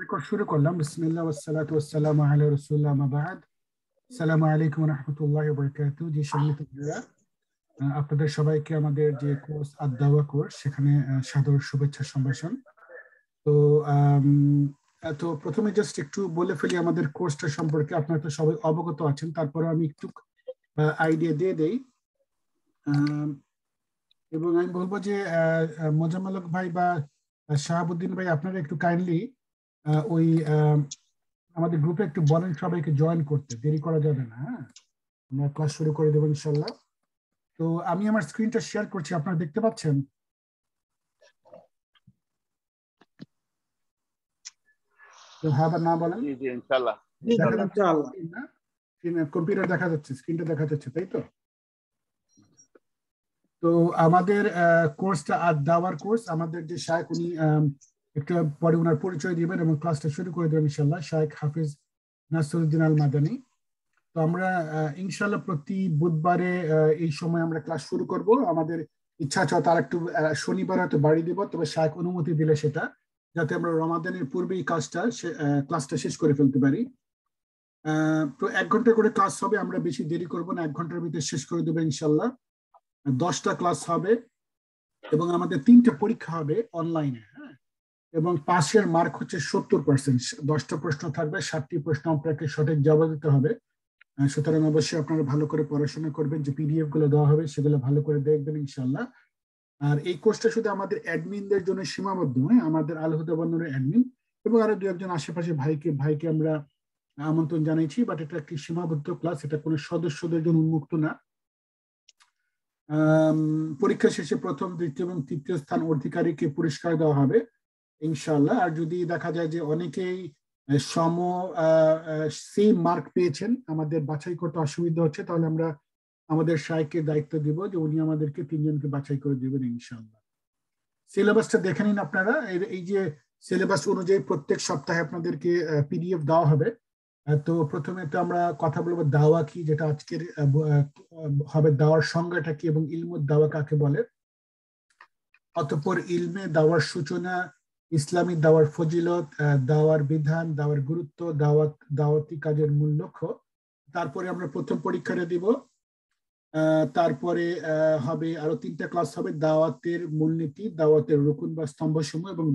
Record শুরু করলাম বিসমিল্লাহ ওয়াসসালাতু ওয়াসসালামু আলা রাসূলিল্লাহ মা বাদ আসসালামু আলাইকুম ওয়া রাহমাতুল্লাহি ওয়া বারাকাতুহু যে সম্মানিত ভাইরা আপনাদের সবাইকে আমাদের যে কোর্স আদাওয়া কোর্স সেখানে সাদর শুভেচ্ছা সম্ভাষণ তো তো প্রথমে জাস্ট একটু বলে ফেলি আমাদের কোর্সটা সম্পর্কে আপনারা তো সবাই অবগত আছেন তারপর আমি একটু আইডিয়া দিয়ে দেই এবং আমি বলবো যে মোজামালক ভাই বা শাহাবুদ্দিন ভাই আপনারা একটু কাইন্ডলি ওই আমাদের গ্রুপে একটু বলেন সবাইকে জয়েন করতে দেরি করা যাবে না হ্যাঁ আমরা ক্লাস শুরু করে দেবো ইনশাল্লাহ তো আমি আমার স্ক্রিনটা শেয়ার করছি আপনারা দেখতে পাচ্ছেন হ্যাঁ না বলেন ইনশাল্লাহ কম্পিউটার দেখা যাচ্ছে স্ক্রিনটা দেখা যাচ্ছে তাই তো তো আমাদের কোর্সটা আর দাওয়ার কোর্স আমাদের যে শায়েক উনি একটা পরে ওনার পরিচয় দিবেন এবং ক্লাসটা শুরু করে দেবেন ইনশাল্লাহ শাহেক হাফিজ নাসরুদ্দিন আল মাদানী তো আমরা ইনশাল্লাহ প্রতি বুধবারে এই সময় আমরা ক্লাস শুরু করব আমাদের ইচ্ছা আছে তার একটু শনিবার হয়তো বাড়ি দিব তবে শাহেক অনুমতি দিলে সেটা যাতে আমরা রমাদানের পূর্বেই কাজটা ক্লাসটা শেষ করে ফেলতে পারি তো এক ঘন্টা করে ক্লাস হবে আমরা বেশি দেরি করব না এক ঘন্টার ভিতরে শেষ করে দেবো ইনশাল্লাহ দশটা ক্লাস হবে এবং আমাদের তিনটা পরীক্ষা হবে অনলাইনে এবং পাশের মার্ক হচ্ছে সত্তর পার্সেন্ট দশটা প্রশ্ন থাকবে সাতটি প্রশ্ন আপনাকে সঠিক জবাব দিতে হবে সুতরাং অবশ্যই আপনারা ভালো করে পড়াশোনা করবেন যে পিডিএফ গুলো দেওয়া হবে সেগুলো ভালো করে দেখবেন ইনশাল্লাহ আর এই কোর্সটা শুধু আমাদের অ্যাডমিনদের জন্য সীমাবদ্ধ নয় আমাদের আলহুদা বন্ধুর অ্যাডমিন এবং আরো দু একজন আশেপাশে ভাইকে ভাইকে আমরা আমন্ত্রণ জানিয়েছি বাট এটা একটি সীমাবদ্ধ ক্লাস এটা কোনো সদস্যদের জন্য উন্মুক্ত না পরীক্ষা শেষে প্রথম দ্বিতীয় এবং তৃতীয় স্থান অধিকারীকে পুরস্কার দেওয়া হবে ইনশাল্লাহ আর যদি দেখা যায় যে অনেকেই সম সেম মার্ক পেয়েছেন আমাদের বাছাই করতে অসুবিধা হচ্ছে তাহলে আমরা আমাদের সাইকে দায়িত্ব দিব যে উনি আমাদেরকে তিনজনকে বাছাই করে দেবেন ইনশাল্লাহ সিলেবাসটা দেখে নিন আপনারা এই যে সিলেবাস অনুযায়ী প্রত্যেক সপ্তাহে আপনাদেরকে পিডিএফ দেওয়া হবে তো প্রথমে তো আমরা কথা বলবো দাওয়া কি যেটা আজকের হবে দাওয়ার সংজ্ঞাটা কি এবং ইলমুদ দাওয়া কাকে বলে অতঃপর ইলমে দাওয়ার সূচনা ইসলামী দাওয়ার ফজিলত দাওয়ার বিধান দাওয়ার গুরুত্ব দাওয়াত দাওয়াতি কাজের মূল লক্ষ্য তারপরে আমরা প্রথম পরীক্ষাটা দিব তারপরে হবে আরো তিনটা ক্লাস হবে দাওয়াতের মূলনীতি দাওয়াতের রকুন বা স্তম্ভ সময় এবং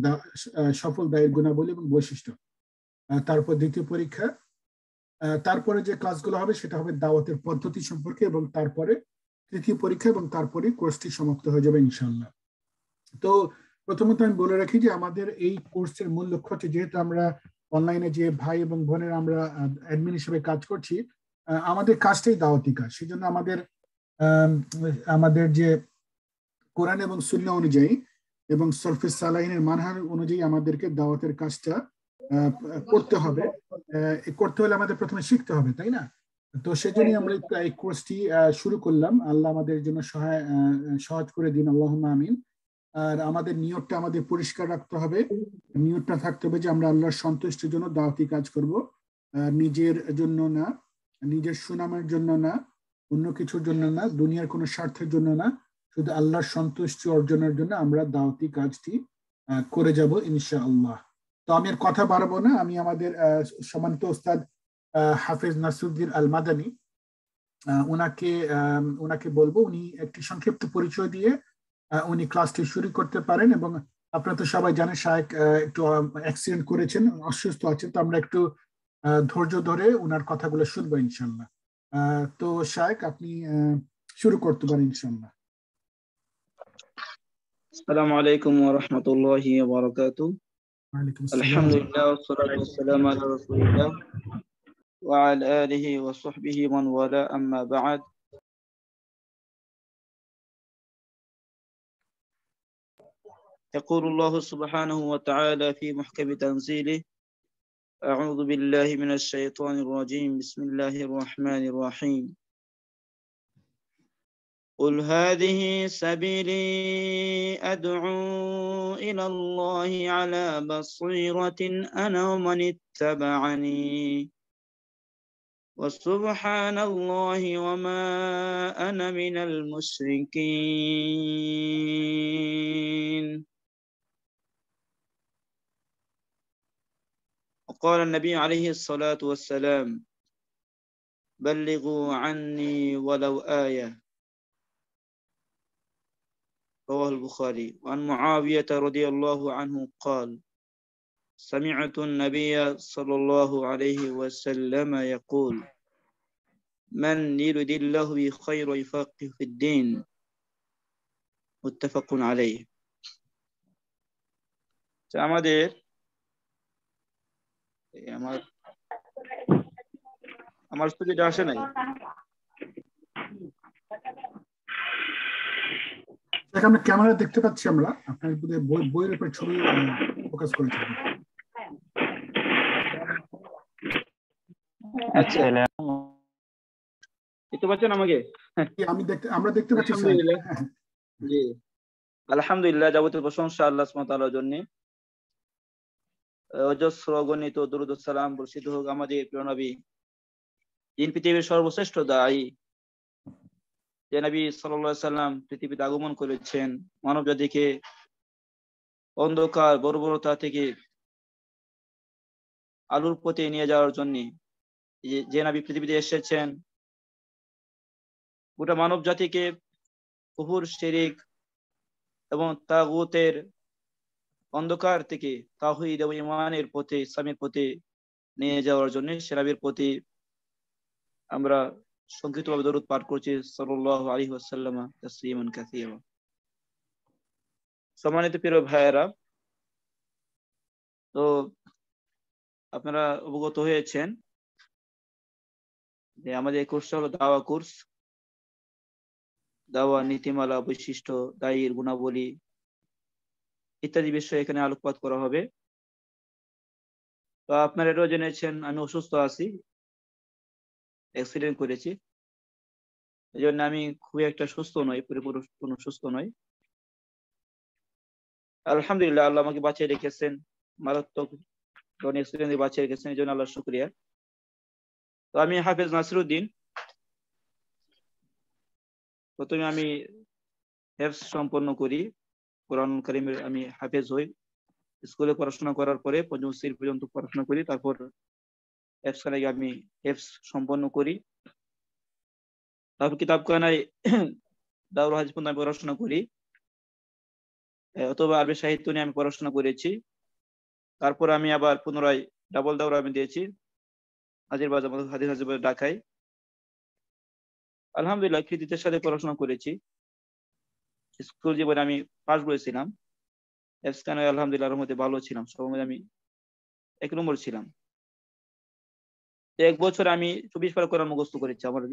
সফল দায়ের গুণাবলী এবং বৈশিষ্ট্য তারপর দ্বিতীয় পরীক্ষা তারপরে যে ক্লাসগুলো হবে সেটা হবে দাওয়াতের পদ্ধতি সম্পর্কে এবং তারপরে তৃতীয় পরীক্ষা এবং তারপরে কোর্সটি সমাপ্ত হয়ে যাবে ইনশাল্লাহ তো প্রথমত আমি বলে রাখি যে আমাদের এই কোর্সের মূল লক্ষ্য হচ্ছে যেহেতু আমরা অনলাইনে যে ভাই এবং বোনের আমরা অ্যাডমিন হিসেবে কাজ করছি আমাদের কাজটাই দাওয়াতি কাজ সেজন্য আমাদের আমাদের যে কোরআন এবং শূন্য অনুযায়ী এবং সরফেস সালাইনের মানহান অনুযায়ী আমাদেরকে দাওয়াতের কাজটা করতে হবে করতে হলে আমাদের প্রথমে শিখতে হবে তাই না তো সেজন্যই হ্যাঁ, আমরা হ্যাঁ। এই কোর্সটি শুরু করলাম আল্লাহ আমাদের জন্য সহায় সহজ করে দিন আল্লাহ আমিন আর আমাদের নিয়তটা আমাদের পরিষ্কার রাখতে হবে নিয়তটা থাকতে হবে যে আমরা আল্লাহর সন্তুষ্টির জন্য দাওয়াতি কাজ করব নিজের জন্য না নিজের সুনামের জন্য না অন্য কিছুর জন্য না দুনিয়ার কোনো স্বার্থের জন্য না শুধু আল্লাহর সন্তুষ্টি অর্জনের জন্য আমরা দাওয়াতি কাজটি করে যাব ইনশাআল্লাহ তো আমি আর কথা বাড়াবো না আমি আমাদের সমান্ত ওস্তাদ হাফেজ নাসুদ্দিন আল মাদানি ওনাকে ওনাকে বলবো উনি একটি সংক্ষিপ্ত পরিচয় দিয়ে উনি ক্লাসটি শুরু করতে পারেন এবং আপনারা তো সবাই জানেন শাহেক একটু অ্যাক্সিডেন্ট করেছেন অসুস্থ আছেন তো আমরা একটু ধৈর্য ধরে উনার কথাগুলো শুনবো ইনশাল্লাহ তো শাহেক আপনি শুরু করতে পারেন ইনশাল্লাহ আসসালামু আলাইকুম ওয়া রাহমাতুল্লাহি ওয়া বারাকাতু আলহামদুলিল্লাহ والصلاه والسلام على رسول الله وعلى اله وصحبه من والاه اما بعد يقول الله سبحانه وتعالى في محكم تنزيله أعوذ بالله من الشيطان الرجيم بسم الله الرحمن الرحيم قل هذه سبيلي أدعو إلى الله على بصيرة أنا ومن اتبعني وسبحان الله وما أنا من المشركين قال النبي عليه الصلاة والسلام بلغوا عني ولو آية رواه البخاري وعن معاوية رضي الله عنه قال سمعت النبي صلى الله عليه وسلم يقول من يرد الله بخير يفقه في الدين متفق عليه আমাদের আমার আমার তো যেটা আসে নাই দেখ আমরা ক্যামেরা দেখতে পাচ্ছি আমরা আপনার বই বইয়ের উপর ছবি ফোকাস করেছেন আচ্ছা দেখতে পাচ্ছেন আমাকে আমি দেখতে আমরা দেখতে পাচ্ছি আলহামদুলিল্লাহ যাবতীয় প্রশংসা আল্লাহ সুবহানাহু ওয়া তাআলার জন্য অজস্র গণিত দুরুদুসালাম বর্ষিত হোক আমাদের প্রিয় নবী যিনি পৃথিবীর সর্বশ্রেষ্ঠ দায়ী যে নবী সাল্লা সাল্লাম পৃথিবীতে আগমন করেছেন মানব জাতিকে অন্ধকার বর্বরতা থেকে আলুর পথে নিয়ে যাওয়ার জন্য যে নাবি পৃথিবীতে এসেছেন গোটা মানব জাতিকে কুহুর শেরিক এবং তাগুতের অন্ধকার থেকে তাহিদ এবং ইমানের পথে ইসলামের পথে নিয়ে যাওয়ার জন্য সেরাবের পথে আমরা সংক্ষিপ্তভাবে দরুদ পাঠ করছি সাল আলী ওয়াসাল্লামা তসলিমন সম্মানিত প্রিয় ভাইয়েরা তো আপনারা অবগত হয়েছেন যে আমাদের এই কোর্সটা হলো দাওয়া কোর্স দাওয়া নীতিমালা বৈশিষ্ট্য দায়ীর গুণাবলী ইত্যাদি বিষয়ে এখানে আলোকপাত করা হবে তো আপনারা এটাও জেনেছেন আমি অসুস্থ আছি অ্যাক্সিডেন্ট করেছি এই জন্য আমি খুব একটা সুস্থ নই কোনো সুস্থ নই আলহামদুলিল্লাহ আল্লাহ আমাকে বাঁচিয়ে রেখেছেন মারাত্মক অ্যাক্সিডেন্ট বাঁচিয়ে রেখেছেন এই জন্য আল্লাহ শুক্রিয়া তো আমি হাফেজ নাসিরুদ্দিন প্রথমে আমি হেফস সম্পন্ন করি কোরআন করিমের আমি হাফেজ হই স্কুলে পড়াশোনা করার পরে পঞ্চম পর্যন্ত পড়াশোনা করি তারপর এফসানে আমি এফস সম্পন্ন করি তারপর কিতাবখানায় দাউর হাজিপুর আমি পড়াশোনা করি অথবা আরবি সাহিত্য নিয়ে আমি পড়াশোনা করেছি তারপর আমি আবার পুনরায় ডাবল দাউর আমি দিয়েছি হাজির বাজার হাজির হাজির ডাকাই আলহামদুলিল্লাহ কৃতিত্বের সাথে পড়াশোনা করেছি স্কুল জীবনে আমি পাস করেছিলাম আলহামদুলিল্লাহ মধ্যে ভালো ছিলাম সবাই আমি এক নম্বর ছিলাম এক বছর আমি চব্বিশ পার করার মুখস্থ করেছি আমার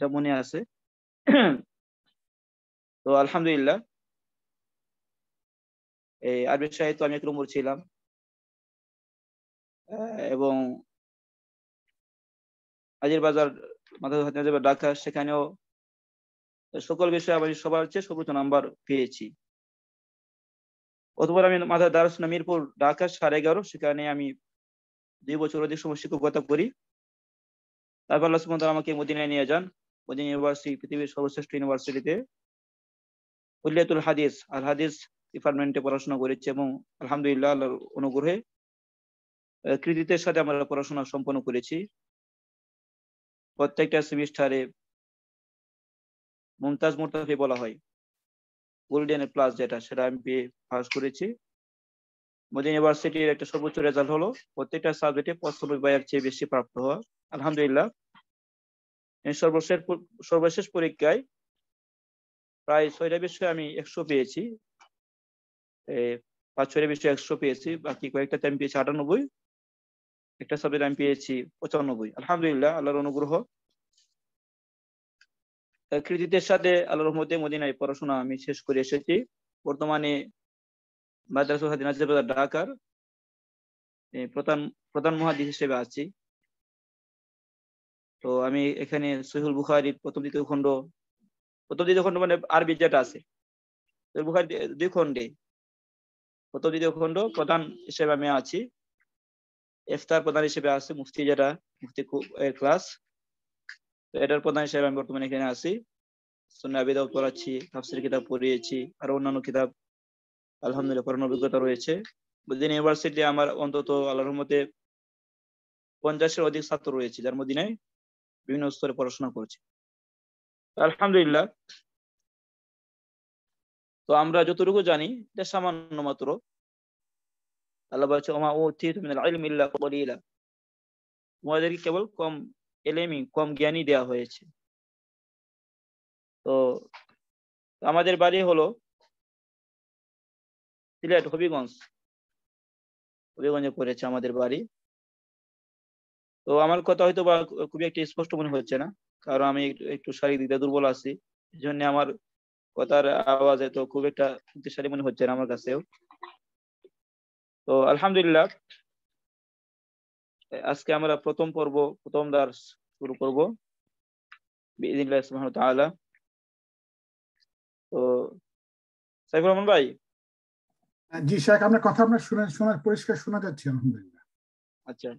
যা মনে আছে তো আলহামদুলিল্লাহ এই আরবি সাহিত্য আমি এক নম্বর ছিলাম এবং আজির বাজার মাথা ঢাকা সেখানেও সকল বিষয়ে আমি সবার চেয়ে সর্বোচ্চ নাম্বার পেয়েছি অতপর আমি মাদার দারস মিরপুর ঢাকা সাড়ে এগারো সেখানে আমি দুই বছর অধিক সময় শিক্ষকতা করি তারপর আল্লাহ আমাকে মদিনায় নিয়ে যান মদিনা ইউনিভার্সিটি পৃথিবীর সর্বশ্রেষ্ঠ ইউনিভার্সিটিতে উল্লিয়াতুল হাদিস আল হাদিস ডিপার্টমেন্টে পড়াশোনা করেছে এবং আলহামদুলিল্লাহ আল্লাহর অনুগ্রহে কৃতিত্বের সাথে আমরা পড়াশোনা সম্পন্ন করেছি প্রত্যেকটা সেমিস্টারে মমতাজ মোরতাফি বলা হয় গোল্ডেন প্লাস যেটা সেটা আমি পেয়ে পাস করেছি মোদী ইউনিভার্সিটির একটা সর্বোচ্চ রেজাল্ট হলো প্রত্যেকটা সাবজেক্টে পঁচানব্বই বা চেয়ে বেশি প্রাপ্ত হওয়া আলহামদুলিল্লাহ সর্বশেষ সর্বশেষ পরীক্ষায় প্রায় ছয়টা বিষয়ে আমি একশো পেয়েছি পাঁচ ছয়টা বিষয়ে একশো পেয়েছি বাকি কয়েকটাতে আমি পেয়েছি আটানব্বই একটা সাবজেক্ট আমি পেয়েছি পঁচানব্বই আলহামদুলিল্লাহ আল্লাহর অনুগ্রহ কৃতিত্বের সাথে আল্লাহ রহমতে মদিনায় পড়াশোনা আমি শেষ করে এসেছি বর্তমানে ঢাকার প্রধান প্রধান মহাদিস হিসেবে আছি তো আমি এখানে সহিহুল বুখারি প্রথম দ্বিতীয় খণ্ড প্রথম দ্বিতীয় খণ্ড মানে আরবি যেটা আছে বুখারি দুই খণ্ডে প্রথম দ্বিতীয় খণ্ড প্রধান হিসেবে আমি আছি ইফতার প্রধান হিসেবে আছে মুফতি যারা মুফতি ক্লাস তো এটার প্রধান হিসেবে আমি বর্তমানে এখানে আছি সুন্নাবিদাও পড়াচ্ছি তাফসির কিতাব পড়িয়েছি আর অন্যান্য কিতাব আলহামদুলিল্লাহ পড়ানোর অভিজ্ঞতা রয়েছে বুদ্দিন ইউনিভার্সিটি আমার অন্তত আল্লাহর মধ্যে পঞ্চাশের অধিক ছাত্র রয়েছে যার মদিনায় বিভিন্ন স্তরে পড়াশোনা করেছে আলহামদুলিল্লাহ তো আমরা যতটুকু জানি এটা সামান্য মাত্র আল্লাহ বলছে ওমা ও তোমাদেরকে কেবল কম এলেমি কম জ্ঞানী দেয়া হয়েছে তো আমাদের বাড়ি হলো সিলেট হবিগঞ্জ হবিগঞ্জে পড়েছে আমাদের বাড়ি তো আমার কথা হয়তো বা খুবই একটা স্পষ্ট মনে হচ্ছে না কারণ আমি একটু শারীরিক দিকে দুর্বল আছি এই জন্য আমার কথার আওয়াজ এত খুব একটা শক্তিশালী মনে হচ্ছে না আমার কাছেও তো আলহামদুলিল্লাহ আজকে আমরা প্রথম পর্ব প্রথম দার্স শুরু করবো তো সাইফুর রহমান ভাই হ্যাঁ, জি শেখ আপনার কথা আপনার শোনা পরিষ্কার শোনা যাচ্ছে আলহামদুলিল্লাহ আচ্ছা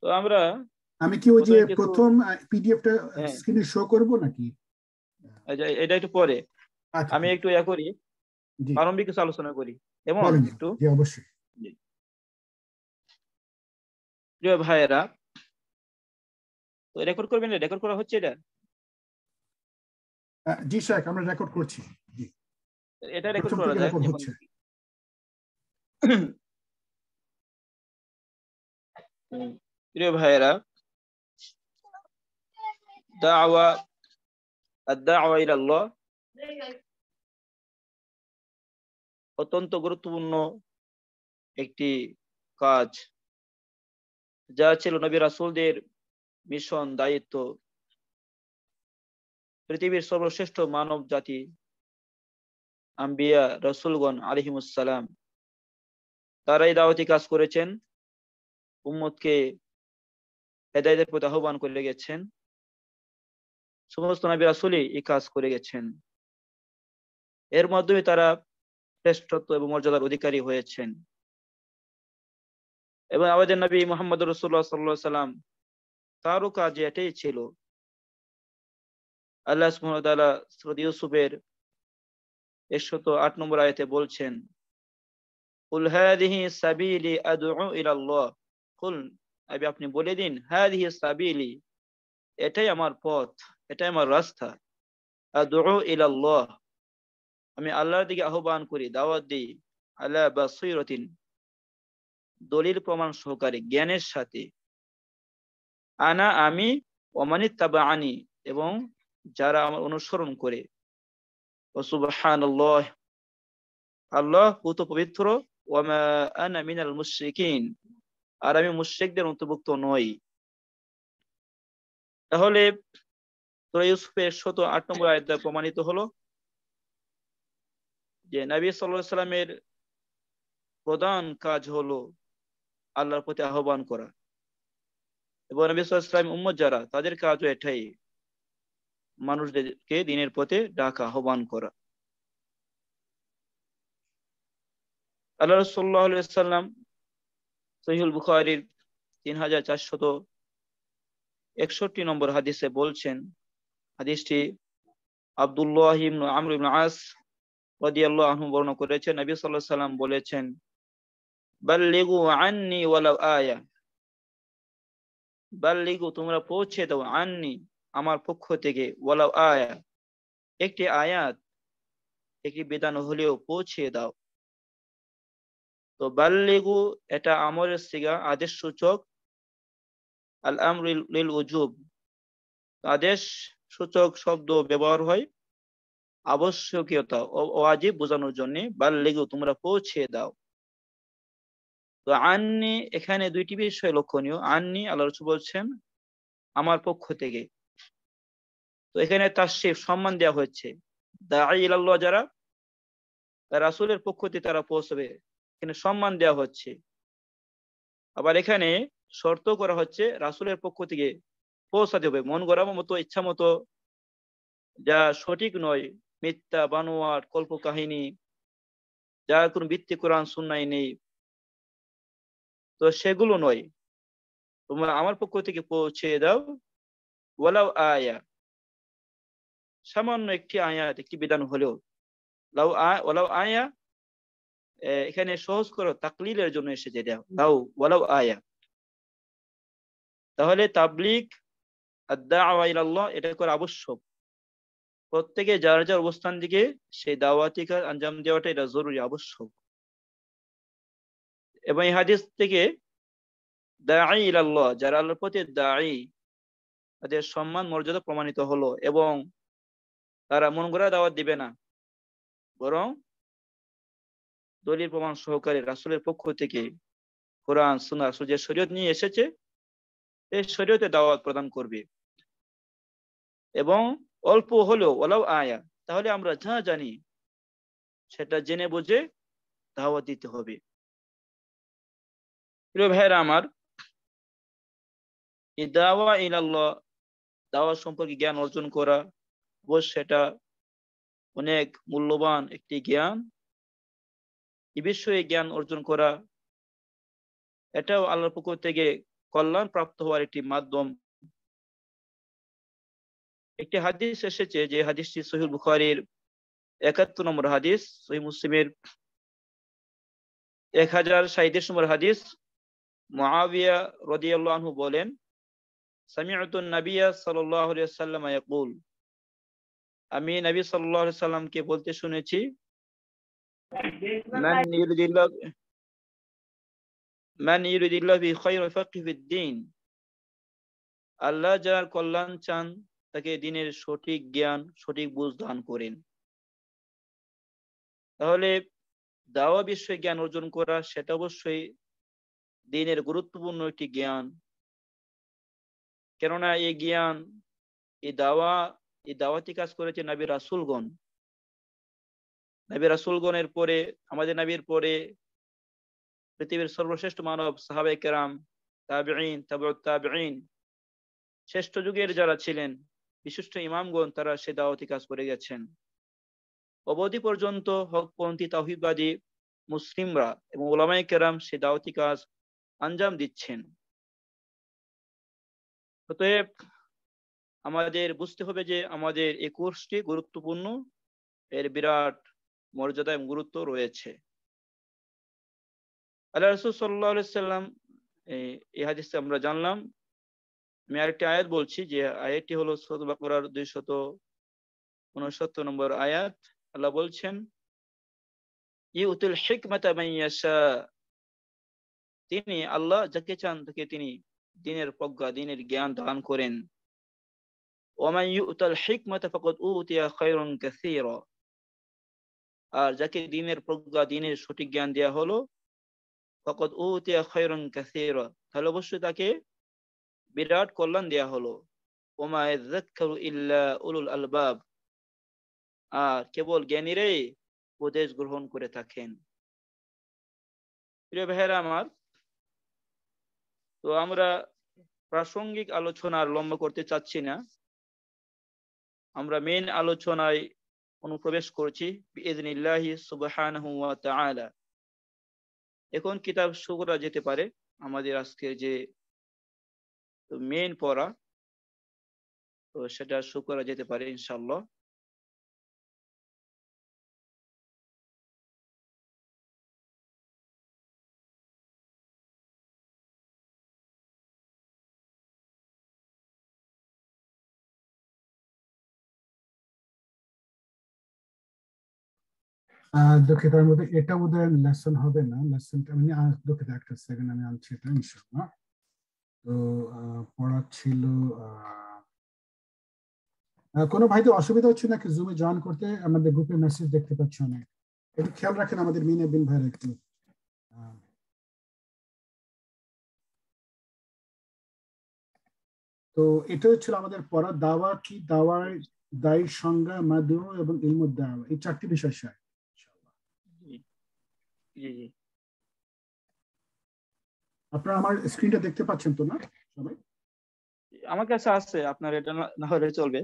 তো আমরা আমি কি ওই যে প্রথম পিডিএফটা হ্যাঁ। স্ক্রিনে শো করব নাকি আচ্ছা, এটা একটু পরে আচ্ছা। আমি একটু ইয়া করি প্রারম্ভিক কিছু আলোচনা করি এবং একটু অবশ্যই প্রিয় ভাইয়েরা তো রেকর্ড করবেন রেকর্ড করা হচ্ছে এটা হ্যাঁ, জি শেখ আমরা রেকর্ড করছি এটা রেকর্ড করা যায় প্রিয় ভাইয়েরা দাওয়া দাওয়া ইলাল্লাহ অত্যন্ত গুরুত্বপূর্ণ একটি কাজ যা ছিল নবী রাসুলদের মিশন দায়িত্ব পৃথিবীর সর্বশ্রেষ্ঠ মানব জাতি আম্বিয়া রসুলগন আলহিমুসালাম তারাই দাওয়াতি কাজ করেছেন উম্মদকে হেদায়দের প্রতি আহ্বান করে গেছেন সমস্ত নবী রাসুলই এই কাজ করে গেছেন এর মাধ্যমে তারা শ্রেষ্ঠত্ব এবং মর্যাদার অধিকারী হয়েছেন এবং আমাদের নবী মোহাম্মদ রসুল্লাহ সাল্লাহ সাল্লাম তারও কাজ এটাই ছিল আল্লাহ ইউসুফের একশত আট নম্বর আয়তে বলছেন قل هذه سبيلي أدعو إلى الله قل আমি আপনি বলে দিন هذه سبيلي এটাই আমার পথ এটাই আমার রাস্তা أدعو إلى الله আমি আল্লাহর দিকে আহ্বান করি দাওয়াত দিই আল্লাহ বাসিরতিন দলিল প্রমাণ সহকারে জ্ঞানের সাথে আনা আমি অমানিত তাবা আনি এবং যারা আমার অনুসরণ করে সুবহান আল্লাহ আল্লাহ পবিত্র আনা আর আমি মুশ্রিকদের অন্তর্ভুক্ত নই তাহলে ইউসুফের শত আট নম্বর আয়দা প্রমাণিত হলো যে নবী সাল্লাহ সাল্লামের প্রধান কাজ হলো আল্লাহর প্রতি আহ্বান করা এবং ইসলাম উম্মত যারা তাদের কাজও এটাই মানুষদেরকে দিনের পথে ডাক আহ্বান করা আল্লাহ সাল্লাম সহিউল বুখারির তিন হাজার চারশত একষট্টি নম্বর হাদিসে বলছেন হাদিসটি আবদুল্লাহ আমর আস রদিয়াল্লাহ আহম বর্ণনা করেছেন নবী সাল্লাহ সাল্লাম বলেছেন বাল্লিগু আননি ওয়ালাউ আয়া বাল্লিগু তোমরা পৌঁছে দাও আননি আমার পক্ষ থেকে ওয়ালাউ আয়া একটি আয়াত একটি বিধান হলেও পৌঁছে দাও তো বাল্লিগু এটা আমরের সিগা আদেশ সূচক আল আমরিল উজুব আদেশ সূচক শব্দ ব্যবহার হয় আবশ্যকীয়তা ও ওয়াজিব বোঝানোর জন্য বাল্লিগু তোমরা পৌঁছে দাও তো আননি এখানে দুইটি বিষয় লক্ষণীয় আননি আল্লাহ রসুল বলছেন আমার পক্ষ থেকে তো এখানে তার শেফ সম্মান দেওয়া হয়েছে দাঁড়িয়ে যারা রাসুলের পক্ষ থেকে তারা পৌঁছবে এখানে সম্মান দেওয়া হচ্ছে আবার এখানে শর্ত করা হচ্ছে রাসুলের পক্ষ থেকে পৌঁছাতে হবে মন গরম মতো ইচ্ছা মতো যা সঠিক নয় মিথ্যা বানোয়াট কল্প কাহিনী যার কোনো ভিত্তি কোরআন সুন্নাই নেই তো সেগুলো নয় তোমরা আমার পক্ষ থেকে পৌঁছে দাও ওয়ালাউ আয়া সামান্য একটি আয়া একটি বিধান হলেও লাউ ওয়ালাউ আয়া এখানে সহজ করো তাকলিলের জন্য এসে যে দাও লাউ ওয়ালাউ আয়া তাহলে তাবলিক আল্লাহ এটা করা আবশ্যক প্রত্যেকে যার যার অবস্থান দিকে সেই দাওয়াতিকার আঞ্জাম দেওয়াটা এটা জরুরি আবশ্যক এবং এই হাদিস থেকে দাঈ আল্লাহ যারা আল্লাহর প্রতি দায়ী তাদের সম্মান মর্যাদা প্রমাণিত হলো এবং তারা মন গড়া দাওয়াত দিবে না বরং দলিল প্রমাণ সহকারে রাসুলের পক্ষ থেকে কোরআন সুনা যে শরীয়ত নিয়ে এসেছে এই শরীয়তে দাওয়াত প্রদান করবে এবং অল্প হলেও ওলাও আয়া তাহলে আমরা যা জানি সেটা জেনে বুঝে দাওয়াত দিতে হবে প্রিয় ভাইরা আমার এই দাওয়া ইলাল্লাহ দাওয়া সম্পর্কে জ্ঞান অর্জন করা অবশ্য সেটা অনেক মূল্যবান একটি জ্ঞান এ বিষয়ে জ্ঞান অর্জন করা এটাও আল্লাহর পক্ষ থেকে কল্যাণ প্রাপ্ত হওয়ার একটি মাধ্যম একটি হাদিস এসেছে যে হাদিসটি সহিউল বুখারির একাত্তর নম্বর হাদিস সহি মুসলিমের এক হাজার সাঁত্রিশ নম্বর হাদিস মহাবিয়া রাদিয়াল্লাহু বলেন সামিআতুন নাবিয়া সাল্লাল্লাহু আলাইহি সাল্লাম ইয়াকুল আমি নবী সাল্লাল্লাহু আলাইহি সাল্লামকে বলতে শুনেছি মান ইউরিদিল্লাহ মান আল্লাহ যার কল্যাণ চান তাকে দিনের সঠিক জ্ঞান সঠিক বুঝ দান করেন তাহলে দাওয়া বিষয়ে জ্ঞান অর্জন করা সেটা অবশ্যই দিনের গুরুত্বপূর্ণ একটি জ্ঞান কেননা এই জ্ঞান এই দাওয়া এই দাওয়াতি কাজ করেছে নাবির রাসুলগণ নাবির রাসুলগণের পরে আমাদের নাবির পরে পৃথিবীর সর্বশ্রেষ্ঠ মানব সাহাবে কেরাম তাবিন তাবিন শ্রেষ্ঠ যুগের যারা ছিলেন বিশিষ্ট ইমামগণ তারা সে দাওয়াতি কাজ করে গেছেন অবধি পর্যন্ত হকপন্থী তাহিদবাদী মুসলিমরা এবং ওলামাই কেরাম সে দাওয়াতি কাজ আঞ্জাম দিচ্ছেন অতএব আমাদের বুঝতে হবে যে আমাদের এই কোর্সটি গুরুত্বপূর্ণ এর বিরাট মর্যাদা এবং গুরুত্ব রয়েছে আল্লাহ রসুল সাল্লাহ সাল্লাম এই হাদিসে আমরা জানলাম আমি আরেকটি আয়াত বলছি যে আয়াতটি হলো সত বাকরার দুই শত উনসত্তর নম্বর আয়াত আল্লাহ বলছেন ইউতুল হিকমাতা মাইয়াশা তিনি আল্লাহ যাকে চান তাকে তিনি দিনের প্রজ্ঞা দিনের জ্ঞান দান করেন ওমাই ইউতাল হিকমাতা ফাকাদ উতিয়া আর যাকে দিনের প্রজ্ঞা দিনের সঠিক জ্ঞান হলো তাহলে অবশ্যই তাকে বিরাট কল্যাণ দেয়া হলো ওমা উলুল আলবাব আর কেবল জ্ঞানীরাই উপদেশ গ্রহণ করে থাকেন প্রিয় ভাইয়েরা আমার তো আমরা প্রাসঙ্গিক আলোচনা আর লম্বা করতে চাচ্ছি না আমরা মেন আলোচনায় অনুপ্রবেশ করছি এখন কিতাব শুকরা যেতে পারে আমাদের আজকের যে মেন পড়া তো সেটা শুকরা যেতে পারে ইনশাল্লাহ দুঃখিত আমি বোধ এটা বোধ হয় লেসন হবে না মানে, আমি দুঃখিত একটা সেকেন্ড আমি আনছি এটা ইনশাল্লাহ তো পড়া ছিল কোনো ভাইদের অসুবিধা হচ্ছে নাকি জুমে জয়েন করতে আমাদের গ্রুপে মেসেজ দেখতে পাচ্ছি অনেক একটু খেয়াল রাখেন আমাদের মিনা বিন ভাই একটু তো এটা হচ্ছিল আমাদের পড়া দাওয়া কি দাওয়ার দায়ের সংজ্ঞা মাধ্যম এবং ইলমুদ দাওয়া এই চারটি বিষয় আপনারা আমার স্ক্রিনটা দেখতে পাচ্ছেন তো না সবাই আমার কাছে আছে আপনার এটা না হলে চলবে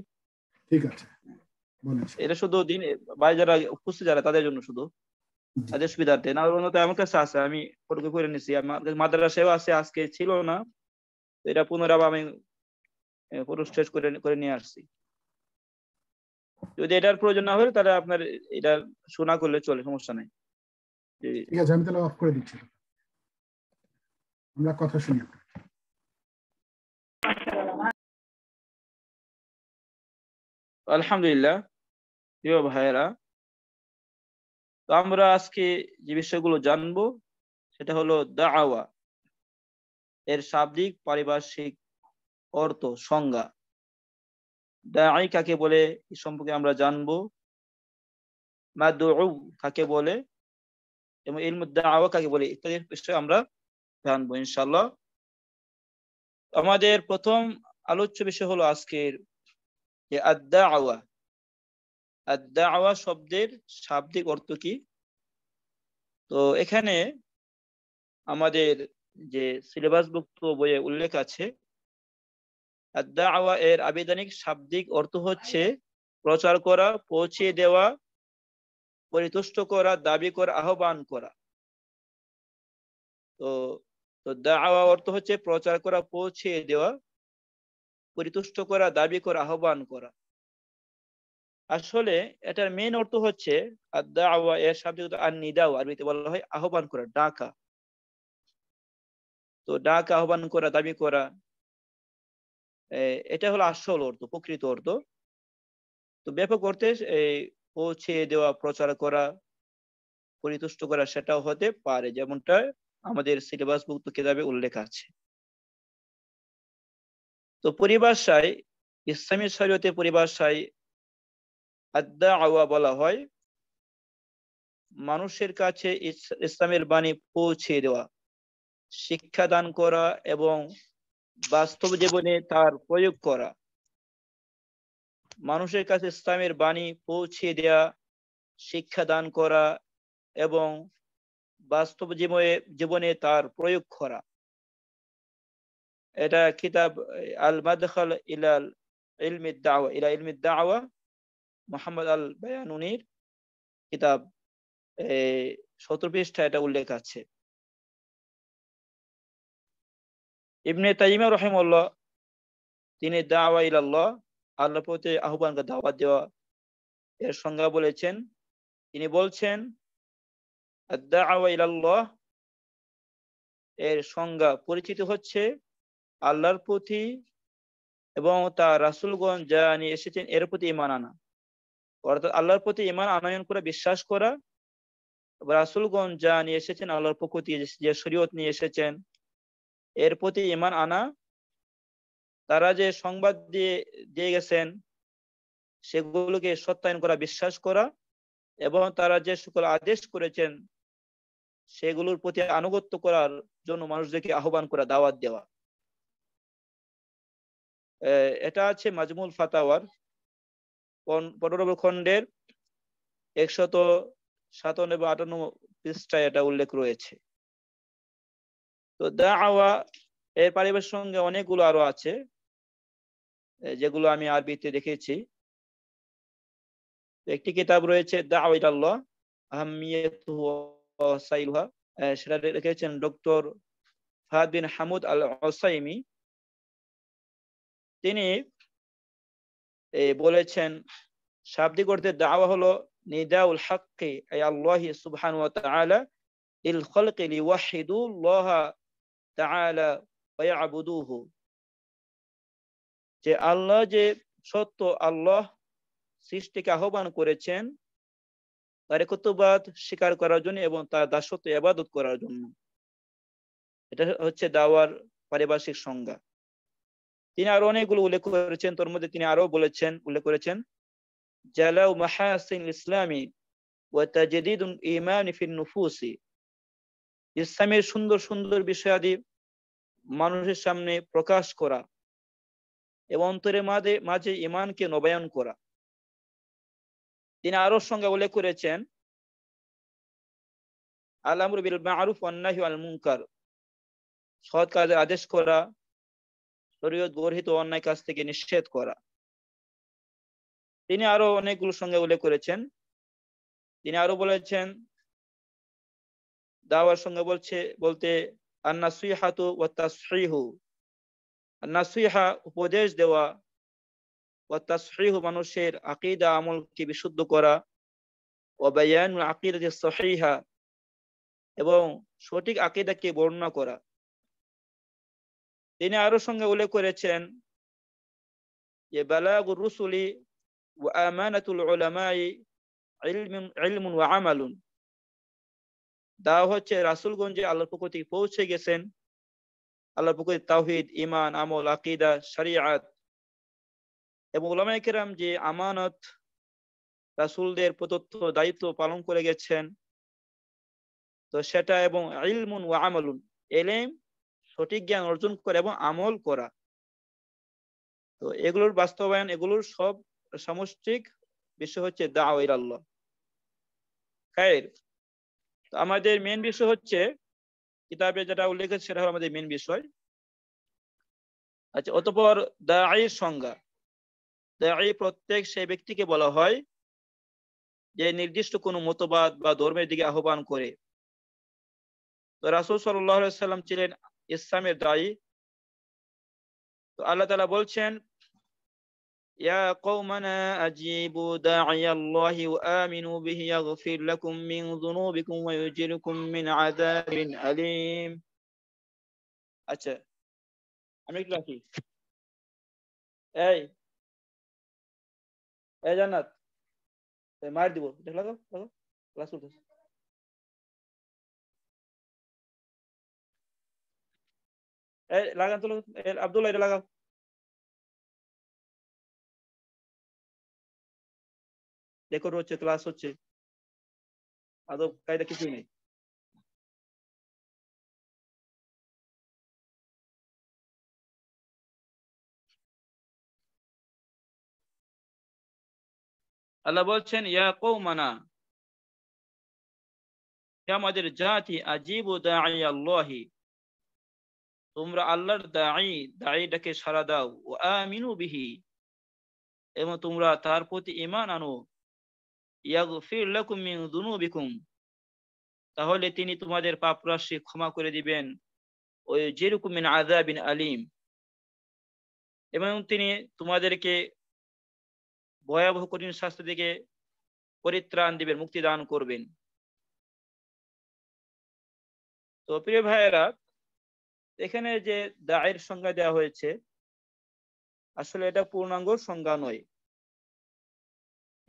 ঠিক আছে এটা শুধু দিন বাইরে যারা উপস্থিত যারা তাদের জন্য শুধু তাদের সুবিধার্থে না আমার কাছে আছে আমি ফটো করে নিছি মাদ্রাসাও আছে আজকে ছিল না এটা পুনরায় আমি ফটো শেষ করে করে নিয়ে আসছি যদি এটার প্রয়োজন না হলে তাহলে আপনার এটা শোনা করলে চলে সমস্যা নেই ঠিক আছে আমি তাহলে অফ করে দিচ্ছি আমরা কথা শুনি আলহামদুলিল্লাহ প্রিয় ভাইয়েরা তো আমরা আজকে যে বিষয়গুলো জানবো সেটা হলো আওয়া এর শাব্দিক পারিভাষিক অর্থ সংজ্ঞা দাই কাকে বলে এ সম্পর্কে আমরা জানবো মাদু কাকে বলে এবং এর মধ্যে আওয়া কাকে বলে ইত্যাদি বিষয়ে আমরা জানবো ইনশাল্লাহ আমাদের প্রথম আলোচ্য বিষয় হলো আজকের যে আদা আওয়া আদা আওয়া শব্দের শাব্দিক অর্থ কি তো এখানে আমাদের যে সিলেবাসভুক্ত বইয়ে উল্লেখ আছে আদা আওয়া এর আবেদনিক শাব্দিক অর্থ হচ্ছে প্রচার করা পৌঁছে দেওয়া পরিতুষ্ট করা দাবি করা আহ্বান করা তো তো দাওয়া অর্থ হচ্ছে প্রচার করা পৌঁছে দেওয়া পরিতুষ্ট করা দাবি করা আহ্বান করা আসলে এটার মেন অর্থ হচ্ছে এর আরবিতে বলা হয় আহ্বান করা ডাকা তো ডাকা আহ্বান করা দাবি করা এটা হলো আসল অর্থ প্রকৃত অর্থ তো ব্যাপক অর্থে পৌঁছে দেওয়া প্রচার করা পরিতুষ্ট করা সেটাও হতে পারে যেমনটা আমাদের সিলেবাসভুক্ত কিতাবে উল্লেখ আছে তো পরিভাষায় ইসলামী শরীয়তে পরিভাষায় আদা আওয়া বলা হয় মানুষের কাছে ইসলামের বাণী পৌঁছে দেওয়া শিক্ষা দান করা এবং বাস্তব জীবনে তার প্রয়োগ করা মানুষের কাছে ইসলামের বাণী পৌঁছে দেয়া শিক্ষা দান করা এবং বাস্তব জীবনে জীবনে তার প্রয়োগ করা এটা কিতাব আল মাদখাল ইলাল ইলমি দাওয়া ইলা ইলমি দাওয়া মোহাম্মদ আল বায়ানুনির কিতাব সতেরো পৃষ্ঠা এটা উল্লেখ আছে ইবনে তাইমা রহেমুল্লাহ তিনি দাওয়া ইলাল্লাহ আল্লাহ পথে আহ্বানকে দাওয়াত দেওয়া এর সংজ্ঞা বলেছেন তিনি বলছেন আল্লাহ এর সংজ্ঞা পরিচিত হচ্ছে আল্লাহর প্রতি এবং তার রাসুলগঞ্জ যা নিয়ে এসেছেন এর প্রতি ইমান আনা অর্থাৎ আল্লাহর প্রতি ইমান আনায়ন করে বিশ্বাস করা রাসুলগঞ্জ যা নিয়ে এসেছেন আল্লাহর পক্ষ যে শরীয়ত নিয়ে এসেছেন এর প্রতি ইমান আনা তারা যে সংবাদ দিয়ে দিয়ে গেছেন সেগুলোকে সত্যায়ন করা বিশ্বাস করা এবং তারা যে সকল আদেশ করেছেন সেগুলোর প্রতি আনুগত্য করার জন্য মানুষদেরকে আহ্বান করা দাওয়াত দেওয়া এটা আছে মাজমুল ফাতাওয়ার পনেরো খণ্ডের একশত সাতান্ন আটান্ন পৃষ্ঠায় এটা উল্লেখ রয়েছে তো দা আওয়া এর পারিবেশ সঙ্গে অনেকগুলো আরো আছে যেগুলো আমি আরবিতে দেখেছি একটি কিতাব রয়েছে সেটা ডক্টর হামুদ আল ওসাইমি তিনি বলেছেন শাব্দিক অর্থে দাওয়া হলো নিদাউল হাক্কি আল্লাহ সুবহান ওয়া তাআলা লিল খলকি লিওয়াহিদু আল্লাহ তাআলা ওয়া ইয়াবুদুহু যে আল্লাহ যে সত্য আল্লাহ সৃষ্টিকে আহ্বান করেছেন তার একত্ববাদ স্বীকার করার জন্য এবং তার দাসত্ব এবাদত করার জন্য এটা হচ্ছে দাওয়ার পারিপার্শ্বিক সংজ্ঞা তিনি আরো অনেকগুলো উল্লেখ করেছেন তোর মধ্যে তিনি আরো বলেছেন উল্লেখ করেছেন জালাউ মাহাসিন ইসলামী ওয়াতাজদিদ ইমান ফিল নুফুসি ইসলামের সুন্দর সুন্দর বিষয়াদি মানুষের সামনে প্রকাশ করা এবং অন্তরের মাঝে মাঝে ইমানকে নবায়ন করা তিনি আরো সঙ্গে উল্লেখ করেছেন আলামর বিল মারুফ অন্যাহি আল সৎ কাজে আদেশ করা শরীয়ত গর্হিত অন্যায় কাজ থেকে নিষেধ করা তিনি আরো অনেকগুলো সঙ্গে উল্লেখ করেছেন তিনি আরো বলেছেন দাওয়ার সঙ্গে বলছে বলতে আন্না সুই সুইহাতু ওয়া তাসহিহু নাসিহা উপদেশ দেওয়া ও তাসহিহ মানুষের আকিদা আমলকে বিশুদ্ধ করা ও বায়ান আকিদাকে সহিহা এবং সঠিক আকিদাকে বর্ণনা করা তিনি আরো সঙ্গে উল্লেখ করেছেন যে বালাগুর রুসুলি ও আমানাতুল ওলামাই ইলমুন ওয়া আমালুন দা হচ্ছে রাসুলগঞ্জে আল্লাহর পক্ষ থেকে পৌঁছে গেছেন আল্লাহ পুকুর তাহিদ ইমান আমল আকিদা শরিয়াত এবং ওলামাইকেরাম যে আমানত রাসুলদের প্রদত্ত দায়িত্ব পালন করে গেছেন তো সেটা এবং ইলমুন ও আমলুন এলেম সঠিক জ্ঞান অর্জন করা এবং আমল করা তো এগুলোর বাস্তবায়ন এগুলোর সব সমষ্টিক বিষয় হচ্ছে দা আল্লাহ খায়ের তো আমাদের মেন বিষয় হচ্ছে কিতাবে যেটা উল্লেখ আছে সেটা হলো আমাদের মেন বিষয় আচ্ছা অতপর দায়ের সংজ্ঞা দায়ের প্রত্যেক সেই ব্যক্তিকে বলা হয় যে নির্দিষ্ট কোনো মতবাদ বা ধর্মের দিকে আহ্বান করে তো রাসুল সাল্লাম ছিলেন ইসলামের দায়ী তো আল্লাহ তালা বলছেন يا قومنا أجيبوا داعي الله وآمنوا به يغفر لكم من ذنوبكم ويجركم من عذاب أليم আচ্ছা আমি একটু রাখি أي এই জান্নাত মার দিব لا লাগাও لا ক্লাস করতেছ এই লাগান তো আব্দুল্লাহ এটা লাগাও রেকর্ড হচ্ছে ক্লাস হচ্ছে আদব কায়দা কিছুই নেই আল্লাহ বলছেন ইয়া কৌমানা আমাদের জাতি আজিবু দাই আল্লাহি তোমরা আল্লাহর দাই দাইটাকে সারা দাও ও আমিনু বিহি এবং তোমরা তার প্রতি ইমান আনো ইয়াগফির লাকুম মিন যুনুবিকুম তাহলে তিনি তোমাদের পাপ রাশি ক্ষমা করে দিবেন ওই যেরকম মিন আযাবিন আলিম এবং তিনি তোমাদেরকে ভয়াবহ কঠিন শাস্তি থেকে পরিত্রাণ দিবেন মুক্তি দান করবেন তো প্রিয় ভাইয়েরা এখানে যে দায়ের সংজ্ঞা দেওয়া হয়েছে আসলে এটা পূর্ণাঙ্গ সংজ্ঞা নয়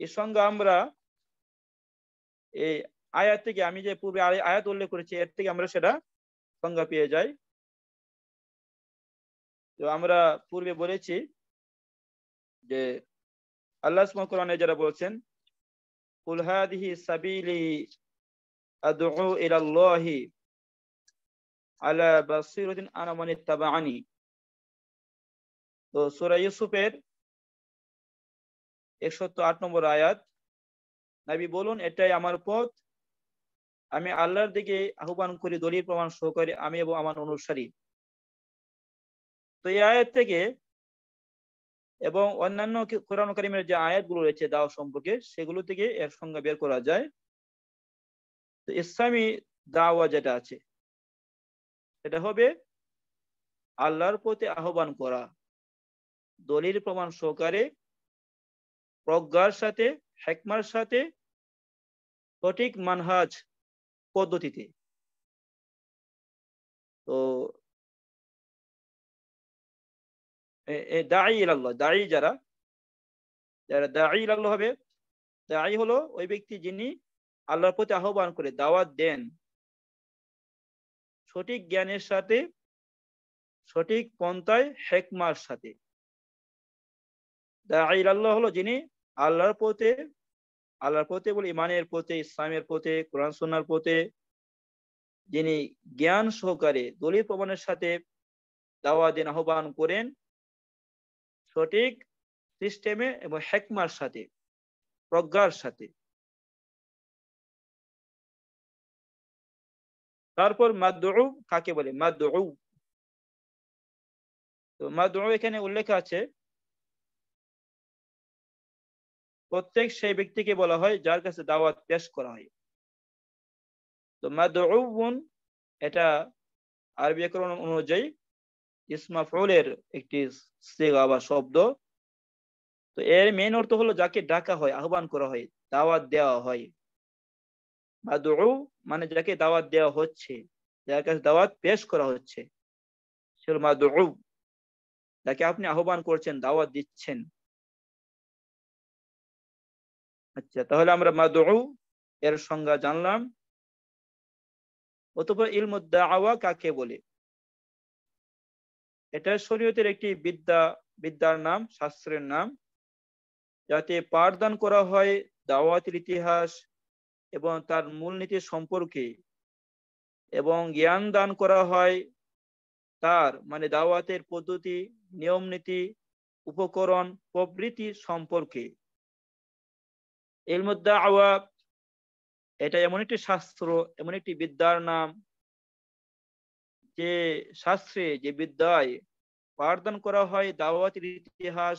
এই সংজ্ঞা আমরা এই আয়াত থেকে আমি যে পূর্বে আয়াত উল্লেখ করেছি এর থেকে আমরা সেটা সংজ্ঞা পেয়ে যাই তো আমরা পূর্বে বলেছি যে আল্লাহ কোরআনে যারা বলছেন কুলহাদিহি সাবিলি আদউ ইলাল্লাহি আলা বাসিরাতিন আনা মান ইত্তাবানি তো সূরা ইউসুফের আট নম্বর আয়াত নাবি বলুন এটাই আমার পথ আমি আল্লাহর দিকে আহ্বান করি দলিল প্রমাণ সহকারে আমি এবং আমার অনুসারী তো এই আয়াত থেকে এবং অন্যান্য কোরআনকারিমের যে যে আয়াতগুলো রয়েছে দাও সম্পর্কে সেগুলো থেকে এর সংজ্ঞা বের করা যায় তো ইসলামী দাওয়া যেটা আছে সেটা হবে আল্লাহর প্রতি আহ্বান করা দলিল প্রমাণ সহকারে প্রজ্ঞার সাথে হেকমার সাথে সঠিক মানহাজ পদ্ধতিতে তো দায়ী আল্লাহ দায়ী যারা যারা দায়ী আল্লাহ হবে দায়ী হলো ওই ব্যক্তি যিনি আল্লাহর প্রতি আহ্বান করে দাওয়াত দেন সঠিক জ্ঞানের সাথে সঠিক পন্থায় হেকমার সাথে দায়ী আল্লাহ হলো যিনি আল্লাহর পথে আল্লাহর পথে বলে ইমানের পথে ইসলামের পথে কোরআন সোনার পথে যিনি জ্ঞান সহকারে দলিত প্রমাণের সাথে দাওয়া দিন আহ্বান করেন সঠিক সিস্টেমে এবং হেকমার সাথে প্রজ্ঞার সাথে তারপর মাদু কাকে বলে মাদু তো মাদু এখানে উল্লেখ আছে প্রত্যেক সেই ব্যক্তিকে বলা হয় যার কাছে দাওয়াত পেশ করা হয় তো মাদুন এটা আরবি ব্যাকরণ অনুযায়ী ইসমাফলের একটি সিগা বা শব্দ তো এর মেন অর্থ হলো যাকে ডাকা হয় আহ্বান করা হয় দাওয়াত দেওয়া হয় মাদু মানে যাকে দাওয়াত দেওয়া হচ্ছে যার কাছে দাওয়াত পেশ করা হচ্ছে মাদু যাকে আপনি আহ্বান করছেন দাওয়াত দিচ্ছেন আচ্ছা তাহলে আমরা মাদু এর সংজ্ঞা জানলাম অতপর ইলমুদ্দা আওয়া কাকে বলে এটা শরীয়তের একটি বিদ্যা বিদ্যার নাম শাস্ত্রের নাম যাতে পাঠদান করা হয় দাওয়াতের ইতিহাস এবং তার মূলনীতি সম্পর্কে এবং জ্ঞান দান করা হয় তার মানে দাওয়াতের পদ্ধতি নিয়ম নীতি উপকরণ প্রভৃতি সম্পর্কে ইলমুদ্দা আওয়া এটা এমন একটি শাস্ত্র এমন একটি বিদ্যার নাম যে শাস্ত্রে যে বিদ্যায় পাঠদান করা হয় দাওয়াতের ইতিহাস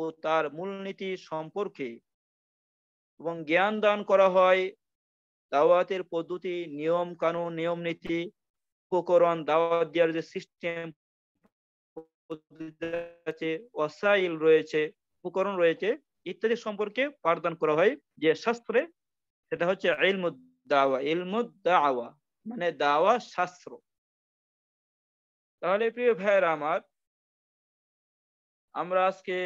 ও তার মূলনীতি সম্পর্কে এবং জ্ঞান দান করা হয় দাওয়াতের পদ্ধতি নিয়ম কানুন নিয়ম নীতি উপকরণ দাওয়াত দেওয়ার যে সিস্টেম আছে অসাইল রয়েছে উপকরণ রয়েছে ইত্যাদি সম্পর্কে পাঠদান করা হয় যে শাস্ত্রে সেটা হচ্ছে ইলমুদ্দাওয়া ইলমুদ্দাওয়া মানে দাওয়া শাস্ত্র তাহলে প্রিয় ভাইয়ের আমার আমরা আজকে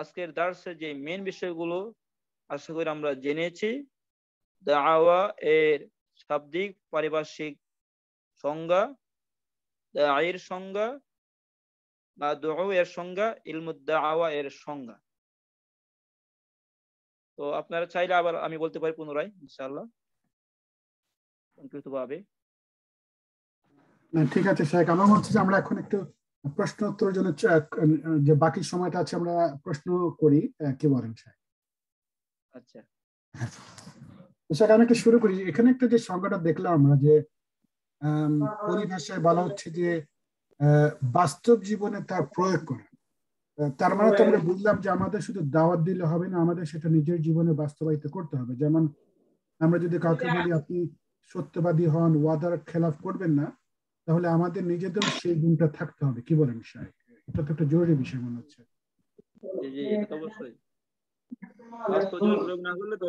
আজকের দার্সে যে মেন বিষয়গুলো আশা করি আমরা জেনেছি দাওয়া এর শাব্দিক পারিপার্শ্বিক সংজ্ঞা আয়ের সংজ্ঞা বা দোয়া এর সংজ্ঞা আওয়া এর সংজ্ঞা তো আপনারা চাইলে আবার আমি বলতে পারি পুনরায় ইনশাআল্লাহ সংক্ষিপ্তভাবে ঠিক আছে স্যার আমার হচ্ছে যে আমরা এখন একটু প্রশ্ন উত্তরের জন্য যে বাকি সময়টা আছে আমরা প্রশ্ন করি কি বলেন স্যার আচ্ছা স্যার আমি একটু শুরু করি এখানে একটা যে সংখ্যাটা দেখলাম আমরা যে পরিভাষায় বলা হচ্ছে যে বাস্তব জীবনে তার প্রয়োগ করা তার মানে তো আমরা বুঝলাম যে আমাদের শুধু দাওয়াত দিলে হবে না আমাদের সেটা নিজের জীবনে বাস্তবায়িত করতে হবে যেমন আমরা যদি কাউকে বলি আপনি সত্যবাদী হন ওয়াদার খেলাফ করবেন না তাহলে আমাদের নিজেদের সেই গুণটা থাকতে হবে কি বলেন সাহেব এটা তো একটা জরুরি বিষয় মনে হচ্ছে জি এটা অবশ্যই না করলে তো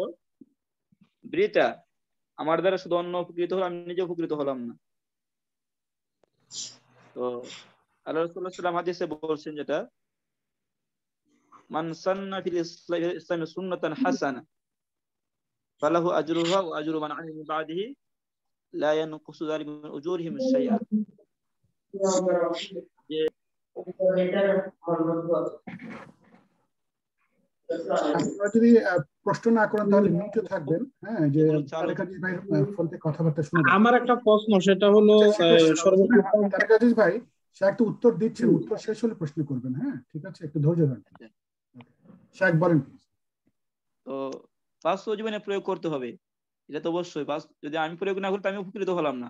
বৃতা আমার দ্বারা শুধু অন্য উপকৃত হলো নিজে উপকৃত হলাম না তো আল্লাহ রসুল্লাহ সাল্লাম হাদিসে বলছেন যেটা من سن في ইসলামে سنة حسنة فله أجرها وأجر من عمل আমিল বাদিহি লা ইয়ানকুসু যালিকা মিন উজুরিহিম প্রশ্ন না থাকবেন হ্যাঁ যে আমার একটা প্রশ্ন সেটা হলো হ্যাঁ, ভাই সে একটা উত্তর দিচ্ছেন উত্তর শেষ হলে প্রশ্ন করবেন হ্যাঁ ঠিক আছে একটু ধৈর্য ধরেন শেখ তো বাস্তব জীবনে প্রয়োগ করতে হবে এটা তো অবশ্যই যদি আমি প্রয়োগ না করি আমি উপকৃত হলাম না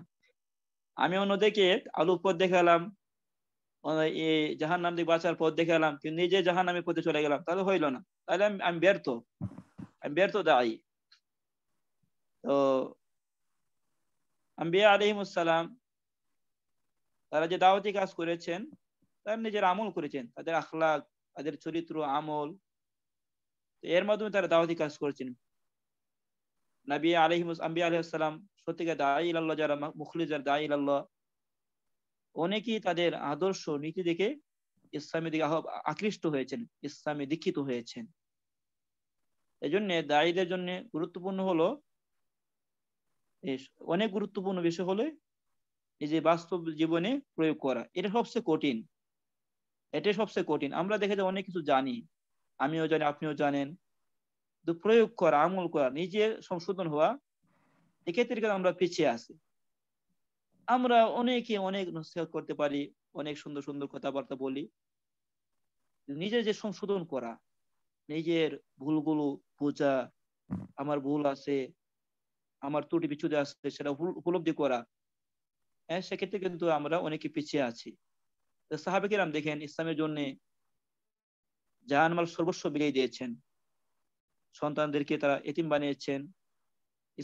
আমি অন্যদেরকে আলুর পথ দেখালাম জাহান নাম বাঁচার পথ দেখালাম কিন্তু নিজে জাহান পথে চলে গেলাম তাহলে হইলো না তাহলে আমি আমি ব্যর্থ আমি ব্যর্থ দায়ী তো আলহিমুসালাম তারা যে দাওয়াতি কাজ করেছেন তারা নিজের আমল করেছেন তাদের আখলাক তাদের চরিত্র আমল এর মাধ্যমে তারা দাওয়াতি কাজ করছেন নবী আলহিম আম্বি আলহিসাল্লাম সত্যিকার দায়ী আল্লাহ যারা মুখলিজার দায়ী আল্লাহ অনেকেই তাদের আদর্শ নীতি দেখে ইসলামের দিকে আকৃষ্ট হয়েছেন ইসলামে দীক্ষিত হয়েছেন এই জন্য দায়ীদের জন্য গুরুত্বপূর্ণ হলো অনেক গুরুত্বপূর্ণ বিষয় হলো এই যে বাস্তব জীবনে প্রয়োগ করা এটা সবচেয়ে কঠিন এটা সবচেয়ে কঠিন আমরা দেখে যে অনেক কিছু জানি আমিও জানি আপনিও জানেন প্রয়োগ করা আমল করা নিজে সংশোধন হওয়া এক্ষেত্রে আমরা পিছিয়ে আছি আমরা অনেকে অনেক করতে পারি অনেক সুন্দর সুন্দর কথাবার্তা বলি নিজের যে সংশোধন করা নিজের ভুলগুলো বোঝা আমার ভুল আছে আমার ত্রুটি বিচ্ছুদে আছে সেটা উপলব্ধি করা হ্যাঁ সেক্ষেত্রে কিন্তু আমরা অনেকে পিছিয়ে আছি সাহাবেকেরাম দেখেন ইসলামের জন্য জাহানমাল সর্বস্ব বিলিয়ে দিয়েছেন সন্তানদেরকে তারা এতিম বানিয়েছেন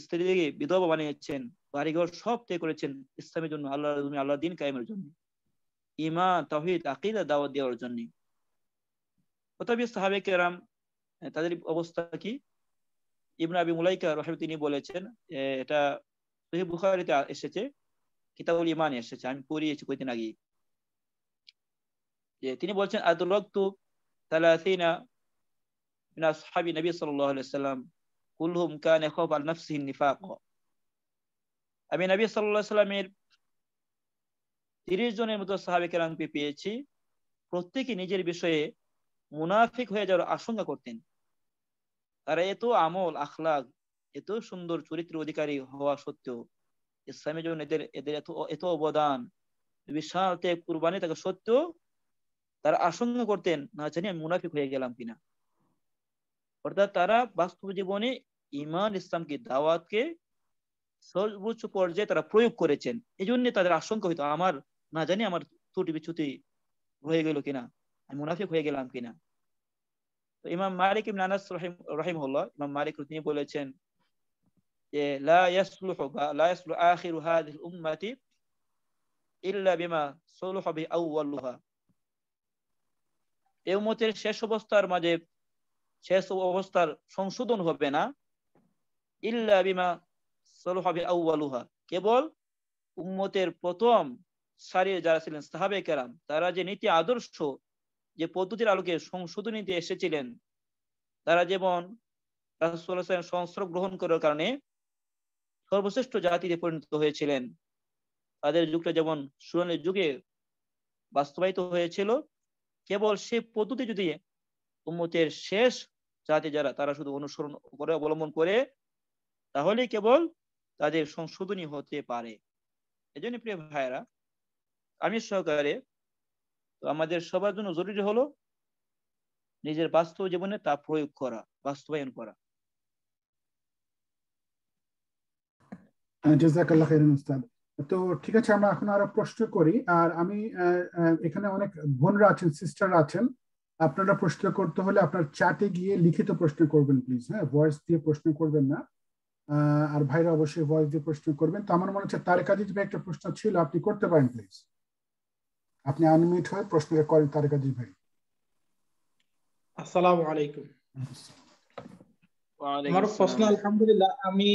স্ত্রীদেরকে বিধবা বানিয়েছেন বাড়িঘর সব ত্যাগ করেছেন ইসলামের জন্য আল্লাহ আল্লাহ দিন কায়েমের জন্য ইমা তহিদ আকিদা দাওয়াত দেওয়ার জন্য তথাপি সাহাবে কেরাম তাদের অবস্থা কি ইবনা আবি মুলাইকা রহেব তিনি বলেছেন এটা বুখারিতে এসেছে কিতাবুল ইমান এসেছে আমি পড়িয়েছি কয়েকদিন আগে তিনি বলছেন আদুলক من أصحاب النبي صلى الله عليه وسلم كلهم كان يخاف على نفسه النفاق তিরিশ জনের মতো পেয়েছি প্রত্যেকে নিজের বিষয়ে মুনাফিক হয়ে যাওয়ার আশঙ্কা করতেন তারা এত আমল আখলাগ এত সুন্দর চরিত্র অধিকারী হওয়া সত্ত্বেও ইসলামের জন্য এদের এদের এত এত অবদান বিশাল ত্যাগ কুরবানি থাকা সত্ত্বেও তারা আশঙ্কা করতেন না জানি আমি মুনাফিক হয়ে গেলাম কিনা অর্থাৎ তারা বাস্তব জীবনে ইমান ইসলামকে দাওয়াতকে সর্বোচ্চ পর্যায়ে তারা প্রয়োগ করেছেন এই জন্য তাদের আশঙ্কা হইতো আমার না জানি আমার ত্রুটি বিচ্ছুতি রয়ে গেল কিনা আমি মুনাফিক হয়ে গেলাম কিনা তো ইমাম মালিক ইম নানাস রহিম রহিমুল্লাহ ইমাম মালিক তিনি বলেছেন যে লা ইয়াসলুহু বা ইল্লা বিমা সুলহা বি আউওয়ালুহা এ উমতের শেষ অবস্থার মাঝে শেষ অবস্থার সংশোধন হবে না ইল্লা বিমা সলহাবি কেবল উম্মতের প্রথম সারিয়ে যারা ছিলেন সাহাবে কেরাম তারা যে নীতি আদর্শ যে পদ্ধতির আলোকে সংশোধনীতে এসেছিলেন তারা যেমন সংস্রব গ্রহণ করার কারণে সর্বশ্রেষ্ঠ জাতিতে পরিণত হয়েছিলেন তাদের যুগটা যেমন সুরানের যুগে বাস্তবায়িত হয়েছিল কেবল সেই পদ্ধতি যদি উন্মতের শেষ জাতি যারা তারা শুধু অনুসরণ করে অবলম্বন করে তাহলে কেবল তাদের সংশোধনী হতে পারে এই জন্য প্রিয় ভাইয়েরা আমি সহকারে তো আমাদের সবার জন্য জরুরি হলো নিজের বাস্তব জীবনে তা প্রয়োগ করা বাস্তবায়ন করা জাজাকাল্লাহ খাইরান উস্তাদ তো ঠিক আছে আমরা এখন আরো প্রশ্ন করি আর আমি এখানে অনেক বোনরা আছেন সিস্টার আছেন আপনারা প্রশ্ন করতে হলে আপনার চ্যাটে গিয়ে লিখিত প্রশ্ন করবেন প্লিজ হ্যাঁ ভয়েস দিয়ে প্রশ্ন করবেন না আর ভাইরা অবশ্যই ভয়েস দিয়ে প্রশ্ন করবেন তো আমার মনে হচ্ছে তার কাজে একটা প্রশ্ন ছিল আপনি করতে পারেন প্লিজ আপনি আনমিউট হয়ে প্রশ্ন করেন তার কাজে ভাই আসসালামু আলাইকুম আচ্ছা। আমার প্রশ্ন আলহামদুলিল্লাহ আমি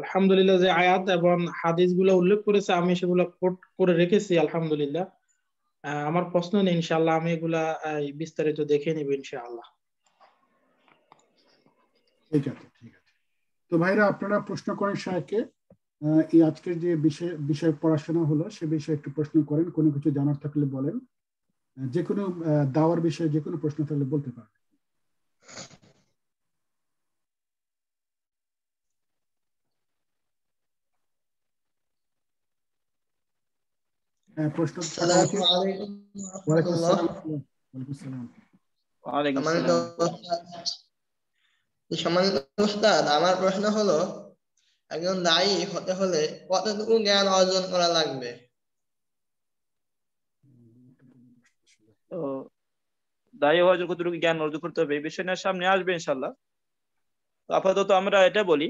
আলহামদুলিল্লাহ যে আয়াত এবং হাদিস গুলো উল্লেখ করেছে আমি সেগুলো কোট করে রেখেছি আলহামদুলিল্লাহ আমার প্রশ্ন নেই ইনশাল্লাহ আমি এগুলা বিস্তারিত দেখে নিব ইনশাআল্লাহ ঠিক আছে ঠিক আছে তো ভাইরা আপনারা প্রশ্ন করেন সাহেবকে এই আজকের যে বিষয় বিষয় পড়াশোনা হলো সে বিষয়ে একটু প্রশ্ন করেন কোনো কিছু জানার থাকলে বলেন যে কোনো দাওয়ার বিষয়ে যে কোনো প্রশ্ন থাকলে বলতে পারেন হ্যাঁ, আমার প্রশ্ন হলো একজন দায়ী হতে হলে কতটুকু জ্ঞান অর্জন করা লাগবে তো দায়ী হওয়ার কতটুকু জ্ঞান অর্জন করতে হবে এই বিষয় নিয়ে সামনে আসবে ইনশাল্লাহ আপাতত আমরা এটা বলি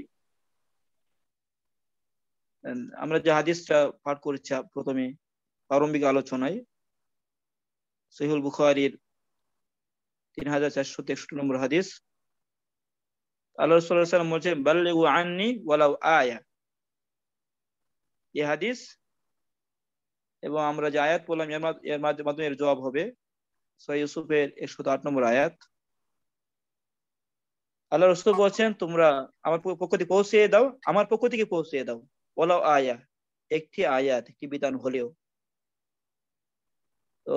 আমরা যে হাদিসটা পাঠ করেছি প্রথমে প্রারম্ভিক আলোচনায় সহিউল বুখারির তিন হাজার চারশো তেষট্টি নম্বর হাদিস আল্লাহ সাল্লাম বলছে বাল্লিগু আননি ওয়ালাউ আয়া এ হাদিস এবং আমরা যে আয়াত বললাম এর মাধ্যমে এর জবাব হবে সহি ইউসুফের একশো আট নম্বর আয়াত আল্লাহ রসুল বলছেন তোমরা আমার পক্ষ থেকে পৌঁছে দাও আমার পক্ষ থেকে পৌঁছে দাও ওলাও আয়া একটি আয়াত একটি বিধান হলেও তো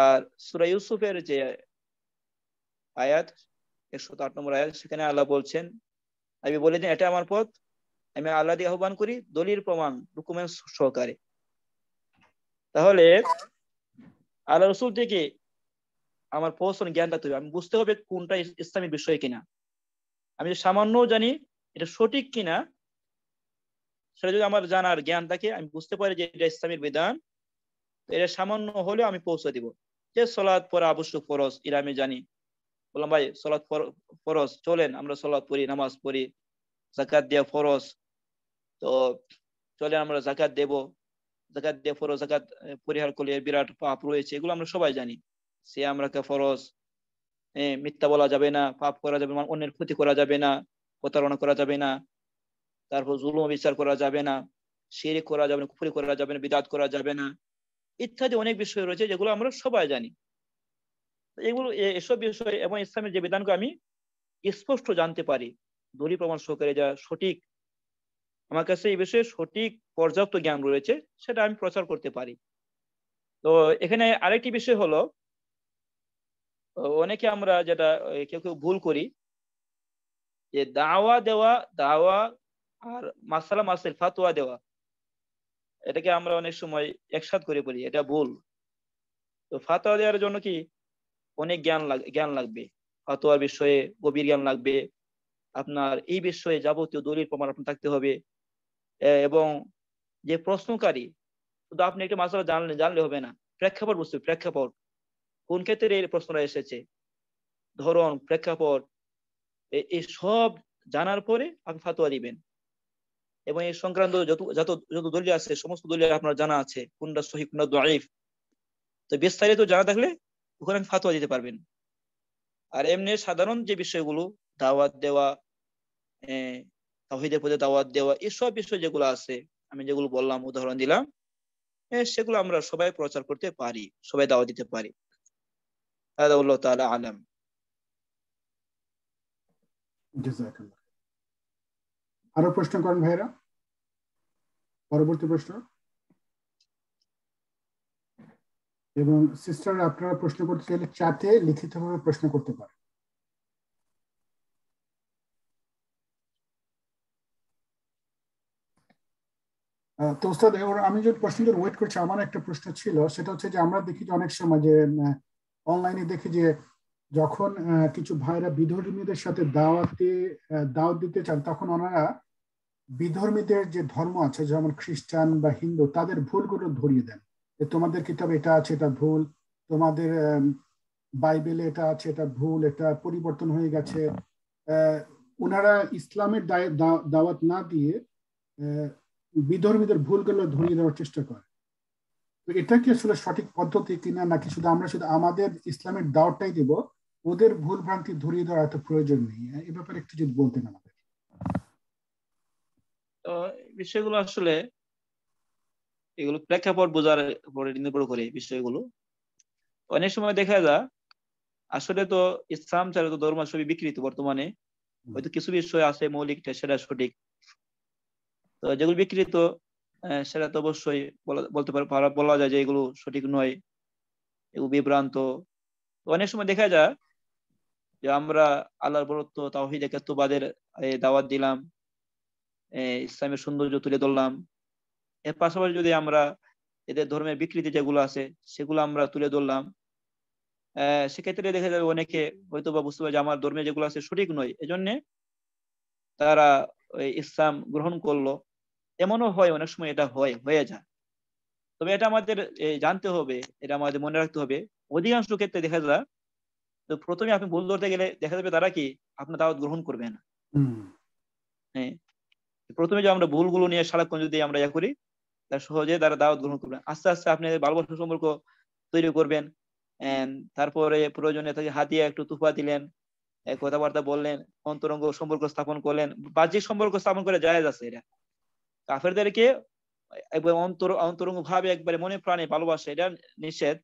আর সুরা ইউসুফের যে আয়াত একশো আট নম্বর আয়াত সেখানে আল্লাহ বলছেন আমি বলে দিন এটা আমার পথ আমি আল্লাহ দিয়ে আহ্বান করি দলিল প্রমাণ ডকুমেন্ট সহকারে তাহলে আল্লাহ রসুল থেকে আমার প্রশ্ন জ্ঞানটা তৈরি আমি বুঝতে হবে কোনটা ইসলামী বিষয় কিনা আমি সামান্য জানি এটা সঠিক কিনা সেটা যদি আমার জানার জ্ঞান থাকে আমি বুঝতে পারি যে এটা ইসলামের বিধান এটা সামান্য হলেও আমি পৌঁছে দিব যে সলাদ পরা আবশ্যক ফরজ এটা আমি জানি বললাম ভাই সলাদ ফরজ চলেন আমরা সলাদ পড়ি নামাজ পড়ি জাকাত দেওয়া ফরজ তো চলেন আমরা জাকাত দেব জাকাত দেওয়া ফরস জাকাত পরিহার করলে বিরাট পাপ রয়েছে এগুলো আমরা সবাই জানি সে আমরা ফরজ মিথ্যা বলা যাবে না পাপ করা যাবে না অন্যের ক্ষতি করা যাবে না প্রতারণা করা যাবে না তারপর জুলুম বিচার করা যাবে না সেরে করা যাবে না কুফুরি করা যাবে না বিদাত করা যাবে না ইত্যাদি অনেক বিষয় রয়েছে যেগুলো আমরা সবাই জানি এগুলো এসব বিষয় এবং ইসলামের যে বিধানকে আমি স্পষ্ট জানতে পারি দলি প্রমাণ সহকারে যা সঠিক আমার কাছে এই বিষয়ে সঠিক পর্যাপ্ত জ্ঞান রয়েছে সেটা আমি প্রচার করতে পারি তো এখানে আরেকটি বিষয় হলো অনেকে আমরা যেটা কেউ কেউ ভুল করি যে দাওয়া দেওয়া দাওয়া আর মাসালা মাসেল ফাতোয়া দেওয়া এটাকে আমরা অনেক সময় একসাথ করে পড়ি এটা ভুল তো ফাতোয়া দেওয়ার জন্য কি অনেক জ্ঞান জ্ঞান লাগবে ফাতোয়ার বিষয়ে গভীর জ্ঞান লাগবে আপনার এই বিষয়ে যাবতীয় দলিল প্রমাণ আপনার থাকতে হবে এবং যে প্রশ্নকারী শুধু আপনি একটা মাসালা জানলে জানলে হবে না প্রেক্ষাপট বুঝতে প্রেক্ষাপট কোন ক্ষেত্রে এই প্রশ্নটা এসেছে ধরন প্রেক্ষাপট এই সব জানার পরে আপনি ফাতোয়া দিবেন এবং এই সংক্রান্ত যত যত যত দলীয় আছে সমস্ত দলীয় আপনার জানা আছে কোনটা সহি কোনটা দরিফ তো বিস্তারিত জানা থাকলে ওখানে ফাতোয়া দিতে পারবেন আর এমনি সাধারণ যে বিষয়গুলো দাওয়াত দেওয়া তাহিদের পথে দাওয়াত দেওয়া এসব বিষয় যেগুলো আছে আমি যেগুলো বললাম উদাহরণ দিলাম সেগুলো আমরা সবাই প্রচার করতে পারি সবাই দাওয়া দিতে পারি আলম আরো প্রশ্ন করেন ভাইরা পরবর্তী প্রশ্ন এবং সিস্টার আপনারা প্রশ্ন করতে চাইলে চাতে লিখিতভাবে প্রশ্ন করতে পারেন তো আমি যে প্রশ্নটার ওয়েট করছি আমার একটা প্রশ্ন ছিল সেটা হচ্ছে যে আমরা দেখি যে অনেক সময় যে অনলাইনে দেখি যে যখন কিছু ভাইরা বিধর্মীদের সাথে দাওয়াতে দাওয়াত দিতে চান তখন ওনারা বিধর্মীদের যে ধর্ম আছে যেমন খ্রিস্টান বা হিন্দু তাদের ভুলগুলো ধরিয়ে দেন যে তোমাদের কিতাব এটা আছে এটা ভুল তোমাদের বাইবেলে এটা আছে এটা ভুল এটা পরিবর্তন হয়ে গেছে ওনারা ইসলামের দাওয়াত না দিয়ে বিধর্মীদের ভুলগুলো ধরিয়ে দেওয়ার চেষ্টা করে তো এটা কি আসলে সঠিক পদ্ধতি কিনা নাকি শুধু আমরা শুধু আমাদের ইসলামের দাওয়াতটাই দিব ওদের ভুল ভ্রান্তি ধরিয়ে দেওয়ার এত প্রয়োজন নেই এ ব্যাপারে একটু যদি বলতেন আমাদের তো বিষয়গুলো আসলে এগুলো প্রেক্ষাপট বোঝার উপরে নির্ভর করে বিষয়গুলো অনেক সময় দেখা যায় আসলে তো ইসলাম ছাড়া তো ধর্ম সবই বিকৃত বর্তমানে হয়তো কিছু বিষয় আছে মৌলিক সেটা সঠিক তো যেগুলো বিকৃত সেটা তো অবশ্যই বলতে পারে বলা যায় যে এগুলো সঠিক নয় এগুলো বিভ্রান্ত অনেক সময় দেখা যায় যে আমরা আল্লাহর বরত্ব তাহিদ একাত্মবাদের দাওয়াত দিলাম ইসলামের সৌন্দর্য তুলে ধরলাম এর পাশাপাশি যদি আমরা এদের ধর্মের বিকৃতি যেগুলো আছে সেগুলো আমরা তুলে ধরলাম সেক্ষেত্রে দেখা যাবে অনেকে হয়তো বা বুঝতে পারে যে আমার ধর্মে যেগুলো আছে সঠিক নয় এজন্যে তারা ইসলাম গ্রহণ করলো এমনও হয় অনেক সময় এটা হয় হয়ে যায় তবে এটা আমাদের জানতে হবে এটা আমাদের মনে রাখতে হবে অধিকাংশ ক্ষেত্রে দেখা যায় তো প্রথমে আপনি ভুল ধরতে গেলে দেখা যাবে তারা কি আপনার দাওয়াত গ্রহণ করবে না হ্যাঁ প্রথমে যে আমরা ভুলগুলো নিয়ে সারাক্ষণ যদি আমরা ইয়ে করি তার সহজে তারা দাওয়াত গ্রহণ করবেন আস্তে আস্তে আপনি ভালোবাসা সম্পর্ক তৈরি করবেন তারপরে প্রয়োজনে তাকে হাতিয়ে একটু তুফা দিলেন কথাবার্তা বললেন অন্তরঙ্গ সম্পর্ক স্থাপন করলেন বাহ্যিক সম্পর্ক স্থাপন করে জায়গা আছে এটা কাফেরদেরকে অন্তর অন্তরঙ্গ ভাবে একবারে মনে প্রাণে ভালোবাসে এটা নিষেধ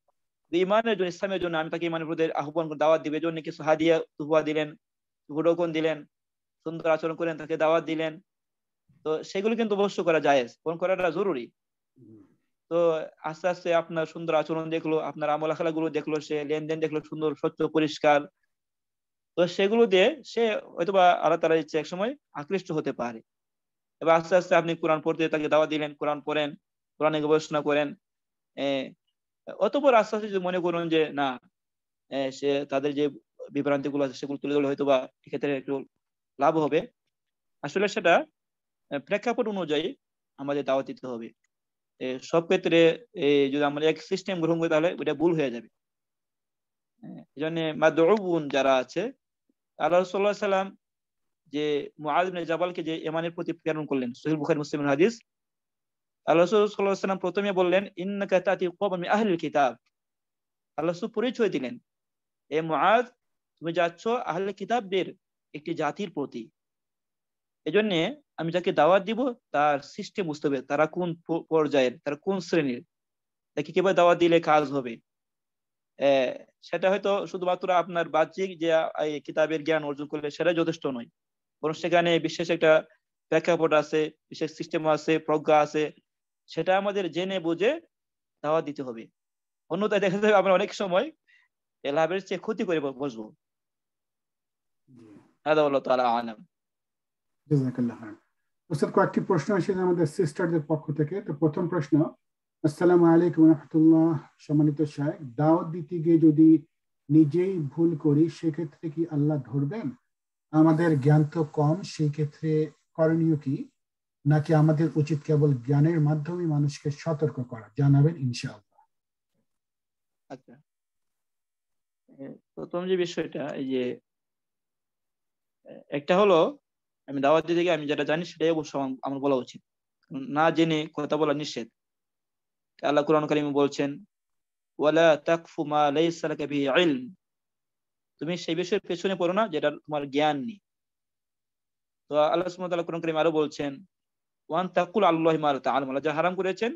ইমানের জন্য ইসলামের জন্য আমি তাকে ইমানের প্রতি আহ্বান করে দাওয়াত দিবে জন্য কিছু হাদিয়া তুফা দিলেন হুডকন দিলেন সুন্দর আচরণ করেন তাকে দাওয়াত দিলেন তো সেগুলো কিন্তু অবশ্য করা যায় বরং করাটা জরুরি তো আস্তে আস্তে আপনার সুন্দর আচরণ দেখলো আপনার আমল খেলা গুলো দেখলো সে লেনদেন দেখলো সুন্দর স্বচ্ছ পরিষ্কার তো সেগুলো দিয়ে সে বা আল্লাহ তালা ইচ্ছে এক সময় আকৃষ্ট হতে পারে এবার আস্তে আস্তে আপনি কোরআন পড়তে তাকে দাওয়া দিলেন কোরআন পড়েন কোরআনে গবেষণা করেন অতপর আস্তে আস্তে যদি মনে করুন যে না সে তাদের যে বিভ্রান্তি গুলো আছে সেগুলো তুলে ধরলে হয়তো বা এক্ষেত্রে একটু লাভ হবে আসলে সেটা প্রেক্ষাপট অনুযায়ী আমাদের দাওয়াত দিতে হবে সব ক্ষেত্রে যদি আমরা এক সিস্টেম গ্রহণ করি তাহলে ওটা ভুল হয়ে যাবে এই জন্য বোন যারা আছে আল্লাহ সাল্লাম যে মুআবিন জাবালকে যে এমানের প্রতি প্রেরণ করলেন সহিল বুখারি মুসলিম হাদিস আল্লাহ সাল্লাম প্রথমে বললেন ইন্নাকা তাতি কিতাব আল্লাহ রসুল পরিচয় দিলেন এ মুআজ তুমি যাচ্ছ আহলে কিতাবদের একটি জাতির প্রতি এজন্যে আমি যাকে দাওয়াত দিব তার সিস্টেম বুঝতে হবে তারা কোন পর্যায়ের তারা কোন শ্রেণীর তাকে কিভাবে দাওয়াত দিলে কাজ হবে সেটা হয়তো শুধুমাত্র আপনার বাহ্যিক যে কিতাবের জ্ঞান অর্জন করলে সেটা যথেষ্ট নয় বরং সেখানে বিশেষ একটা প্রেক্ষাপট আছে বিশেষ সিস্টেম আছে প্রজ্ঞা আছে সেটা আমাদের জেনে বুঝে দাওয়াত দিতে হবে অন্যথায় দেখা যাবে আমরা অনেক সময় লাভের চেয়ে ক্ষতি করে বসবো হ্যাঁ দাদা تعالى উপস্থিত কয়েকটি প্রশ্ন এসেছে আমাদের সিস্টারদের পক্ষ থেকে তো প্রথম প্রশ্ন আসসালামু আলাইকুম রহমতুল্লাহ সম্মানিত সাহেব দাওয়াত দিতে গিয়ে যদি নিজেই ভুল করি সেক্ষেত্রে কি আল্লাহ ধরবেন আমাদের জ্ঞান তো কম সেই ক্ষেত্রে করণীয় কি নাকি আমাদের উচিত কেবল জ্ঞানের মাধ্যমে মানুষকে সতর্ক করা জানাবেন ইনশাল আচ্ছা প্রথম যে বিষয়টা এই যে একটা হলো আমি দাওয়াত দিতে গিয়ে আমি যেটা জানি সেটাই অবশ্য আমার বলা উচিত না জেনে কথা বলা নিষেধ আল্লাহ কুরআন করিম বলছেন ওয়ালা তাকফু মা লাইসা লাকা বিহি ইলম তুমি সেই বিষয়ের পেছনে পড়ো না যেটা তোমার জ্ঞান নেই তো আল্লাহ সুবহানাহু কুরআন করিম আরো বলছেন ওয়ান তাকুল আল্লাহি মা লা যা হারাম করেছেন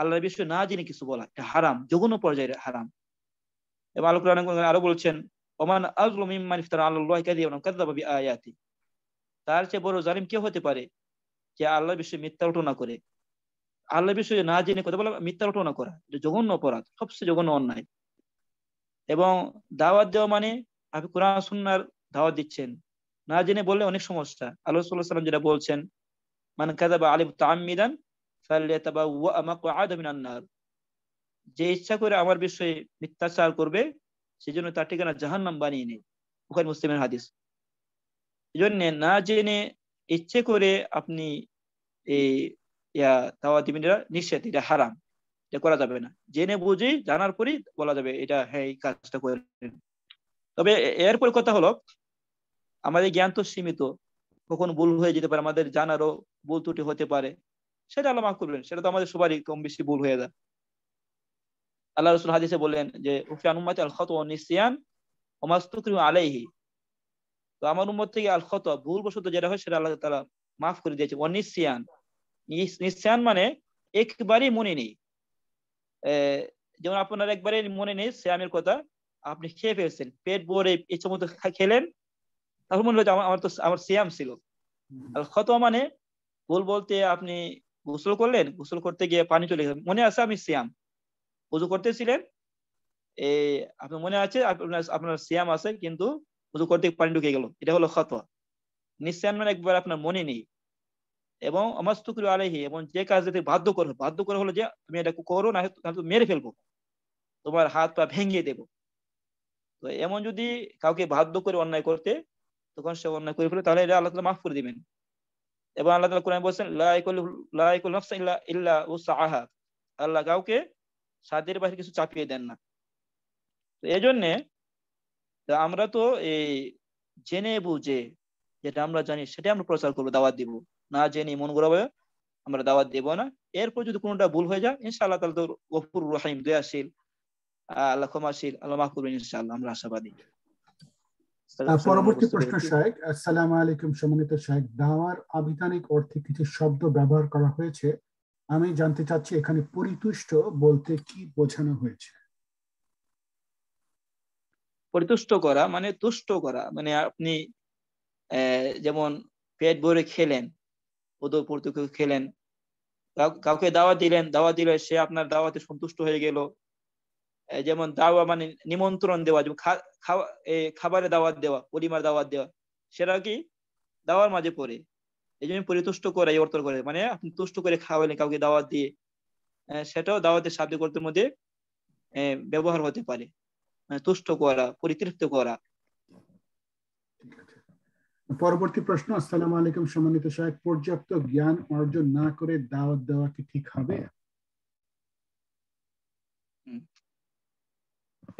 আল্লাহর বিষয়ে না জেনে কিছু বলা এটা হারাম জঘন্য পর্যায়ের হারাম এবং আল কোরআন আরো বলছেন ওমান আযলু মিম্মান ইফতারা আলাল্লাহি কাযিবান কাযাবা বিআয়াতিহি তার চেয়ে বড় জালিম কে হতে পারে যে আল্লাহ বিষয়ে মিথ্যা ঘটনা করে আল্লাহ বিষয়ে না জেনে কথা বলে মিথ্যা ঘটনা করা জঘন্য অপরাধ সবচেয়ে জঘন্য অন্যায় এবং দাওয়াত দেওয়া মানে আপনি কোরআন সুন্নার দাওয়াত দিচ্ছেন না জেনে বললে অনেক সমস্যা আল্লাহ সাল্লাহ সাল্লাম যেটা বলছেন মানে কাজা বা আলিম তামিদান যে ইচ্ছা করে আমার বিষয়ে মিথ্যাচার করবে সেজন্য তার ঠিকানা জাহান্নাম বানিয়ে নেই ওখানে মুসলিমের হাদিস জন্য না জেনে ইচ্ছে করে আপনি এই এটা হারাম এটা করা যাবে না জেনে বুঝে জানার পরে বলা যাবে এটা হ্যাঁ এই কাজটা করে তবে এরপরে কথা হলো আমাদের জ্ঞান তো সীমিত কখন ভুল হয়ে যেতে পারে আমাদের জানারও ভুল ত্রুটি হতে পারে সেটা আল্লাহ মাফ করবেন সেটা তো আমাদের সবারই কম বেশি ভুল হয়ে যায় আল্লাহ রসুল হাদিসে বললেন যে উফিয়ান উম্মাতে আল নিসিয়ান আলাইহি তো আমার উম্মত থেকে আল খত ভুল বসত যেটা হয় সেটা আল্লাহ তালা মাফ করে দিয়েছে অনিসিয়ান নিসিয়ান মানে একবারই মনে নেই যেমন আপনার একবারে মনে নেই শ্যামের কথা আপনি খেয়ে ফেলছেন পেট ভরে ইচ্ছে মতো খেলেন তারপর মনে হলো আমার তো আমার শ্যাম ছিল আর ক্ষত মানে ভুল বলতে আপনি গোসল করলেন গোসল করতে গিয়ে পানি চলে গেল মনে আছে আমি শ্যাম উজু করতেছিলেন এ আপনার মনে আছে আপনার আপনার সিয়াম আছে কিন্তু উজু করতে পানি ঢুকে গেল এটা হলো খতোয়া নিঃসান একবার আপনার মনে নেই এবং অমাস্তুকুর আলহী এবং যে কাজ যদি বাধ্য করো বাধ্য করে হলো যে তুমি এটা করো না তুমি মেরে ফেলবো তোমার হাত পা ভেঙে দেব তো এমন যদি কাউকে বাধ্য করে অন্যায় করতে তখন সে অন্যায় করে ফেলে তাহলে এটা আল্লাহ তালা মাফ করে দিবেন এবং আল্লাহ তালা কোরআন বলছেন ইল্লা আহা আল্লাহ কাউকে সাদের বাহির কিছু চাপিয়ে দেন না তো এই জন্যে আমরা তো এই জেনে বুঝে যেটা আমরা জানি সেটা আমরা প্রচার করবো দাওয়াত দিব না জেনে মন ঘুরাবে আমরা দাওয়াত দেবো না এরপর যদি কোনোটা ভুল হয়ে যায় ইনশাল্লাহ তাহলে তো গফুর রহিম দয়াশীল আল্লাহ কমাশীল আল্লাহ মাহ ইনশাল্লাহ আমরা আশাবাদী পরবর্তী প্রশ্ন শাহেক আসসালাম আলাইকুম সম্মানিত শাহেক দাওয়ার আবিধানিক অর্থে কিছু শব্দ ব্যবহার করা হয়েছে আমি জানতে চাচ্ছি এখানে পরিতুষ্ট বলতে কি বোঝানো হয়েছে পরিতুষ্ট করা মানে তুষ্ট করা মানে আপনি যেমন পেট ভরে খেলেন ওদের পর্তুকে খেলেন কাউকে দাওয়া দিলেন দাওয়া দিলে সে আপনার দাওয়াতে সন্তুষ্ট হয়ে গেল যেমন দাওয়া মানে নিমন্ত্রণ দেওয়া যেমন খাবারে দাওয়াত দেওয়া পরিমার দাওয়াত দেওয়া সেটা কি দাওয়ার মাঝে পড়ে এই জন্য পরিতুষ্ট করে এই অর্থ করে মানে আপনি তুষ্ট করে খাওয়ালেন কাউকে দাওয়াত দিয়ে সেটাও দাওয়াতের শাব্দিক করতে মধ্যে ব্যবহার হতে পারে মানে তুষ্ট করা পরিতৃপ্ত করা পরবর্তী প্রশ্ন আসসালাম আলাইকুম সম্মানিত সাহেব পর্যাপ্ত জ্ঞান অর্জন না করে দাওয়াত দেওয়া কি ঠিক হবে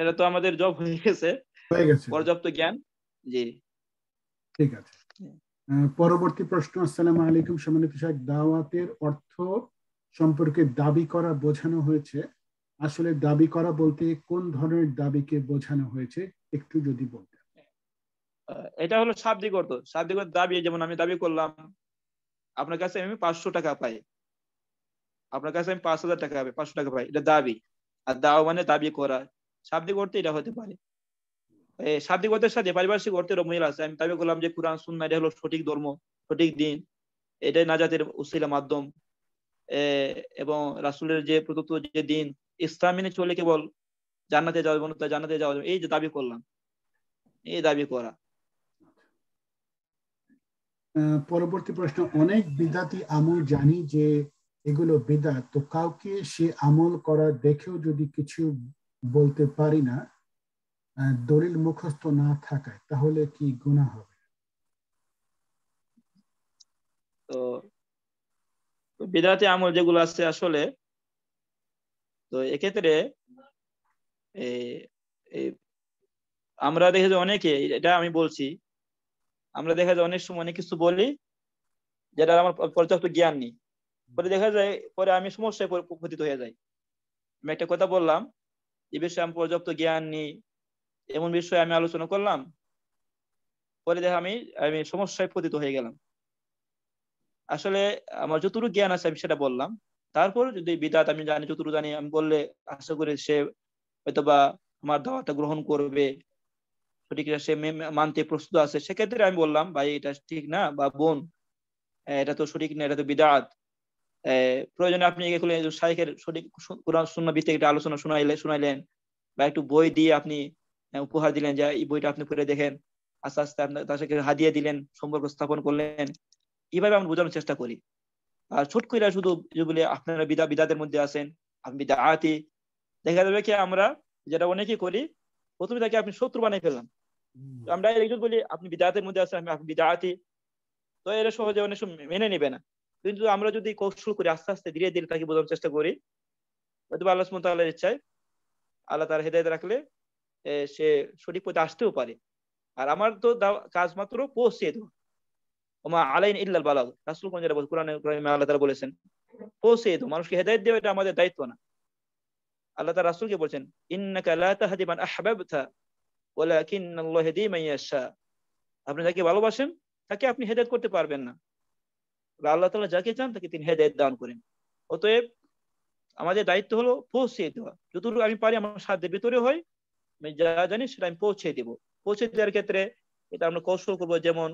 এটা তো আমাদের জব হয়ে গেছে হয়ে গেছে পর্যাপ্ত জ্ঞান জি ঠিক আছে পরবর্তী প্রশ্ন আসসালাম আলাইকুম সম্মানিত সাহেব দাওয়াতের অর্থ সম্পর্কে দাবি করা বোঝানো হয়েছে আসলে দাবি করা বলতে কোন ধরনের দাবিকে বোঝানো হয়েছে একটু যদি বলতে এটা হলো শাব্দিক অর্থ শাব্দিক অর্থ দাবি যেমন আমি দাবি করলাম আপনার কাছে আমি পাঁচশো টাকা পাই আপনার কাছে আমি পাঁচ হাজার টাকা পাই পাঁচশো টাকা পাই এটা দাবি আর দাও মানে দাবি করা শাব্দিক অর্থে এটা হতে পারে শাব্দিক অর্থের সাথে পারিপার্শ্বিক অর্থের মহিলা আছে আমি দাবি করলাম যে কোরআন সুন্না এটা হলো সঠিক ধর্ম সঠিক দিন এটাই নাজাতের উসিলা মাধ্যম এবং রাসুলের যে প্রদত্ত যে দিন ইসলামিনে চলে কেবল জান্নাতে যাওয়া যাবে না জান্নাতে যাওয়া যাবে এই যে দাবি করলাম এই দাবি করা পরবর্তী প্রশ্ন অনেক বিদাতি আমল জানি যে এগুলো বেদা তো কাউকে সে আমল করা দেখেও যদি কিছু বলতে পারি না দলিল মুখস্থ না থাকায় তাহলে কি গুণা হবে তো বিদাতি আমল যেগুলো আছে আসলে তো এক্ষেত্রে আমরা দেখে যে অনেকে এটা আমি বলছি আমরা দেখা যায় অনেক সময় অনেক কিছু বলি যেটা আমার পর্যাপ্ত জ্ঞান নেই পরে দেখা যায় পরে আমি সমস্যায় পতিত হয়ে যাই আমি একটা কথা বললাম এ বিষয়ে আমি পর্যাপ্ত জ্ঞান নেই এমন বিষয়ে আমি আলোচনা করলাম পরে দেখা আমি আমি সমস্যায় পতিত হয়ে গেলাম আসলে আমার যতটুকু জ্ঞান আছে আমি সেটা বললাম তারপর যদি বিদাত আমি জানি যতটুকু জানি আমি বললে আশা করি সে বা আমার দাওয়াটা গ্রহণ করবে সঠিক সে মানতে প্রস্তুত আছে সেক্ষেত্রে আমি বললাম ভাই এটা ঠিক না বা বোন এটা তো সঠিক না এটা তো বিদাত প্রয়োজনে আপনি শাইখের সঠিক কোরআন শূন্য ভিত্তি একটা আলোচনা শোনাইলে শুনাইলেন বা একটু বই দিয়ে আপনি উপহার দিলেন যে এই বইটা আপনি পড়ে দেখেন আস্তে আস্তে আপনার তার সাথে হাদিয়ে দিলেন সম্পর্ক স্থাপন করলেন এইভাবে আমি বোঝানোর চেষ্টা করি আর ছোট কইরা শুধু বলে আপনারা বিদা বিদাদের মধ্যে আছেন আমি বিদা আতি দেখা যাবে কি আমরা যেটা অনেকে করি প্রথমে তাকে আপনি শত্রু বানিয়ে ফেললাম আমরা একজন বলি আপনি বিদাতের মধ্যে আছেন আমি আপনি বিদা আতি তো এরা সহজে অনেক সময় মেনে নেবে না কিন্তু আমরা যদি কৌশল করি আস্তে আস্তে ধীরে ধীরে তাকে বোঝানোর চেষ্টা করি হয়তো আল্লাহ সুমতাল্লাহর ইচ্ছায় আল্লাহ তার হেদায়ত রাখলে সে সঠিক পথে আসতেও পারে আর আমার তো কাজ মাত্র পৌঁছে দেওয়া বলেছেন পৌঁছে তো মানুষকে দেওয়া এটা আমাদের দায়িত্ব না আল্লাহ আপনি যাকে ভালোবাসেন তাকে আপনি করতে পারবেন না আল্লাহ তালা যাকে চান তাকে তিনি হেদায়েত দান করেন অতএব আমাদের দায়িত্ব হলো পৌঁছে দেওয়া যতটুকু আমি পারি আমার সাধ্যের ভিতরে হয় আমি যা জানি সেটা আমি পৌঁছে দেবো পৌঁছে দেওয়ার ক্ষেত্রে এটা আমরা কৌশল করবো যেমন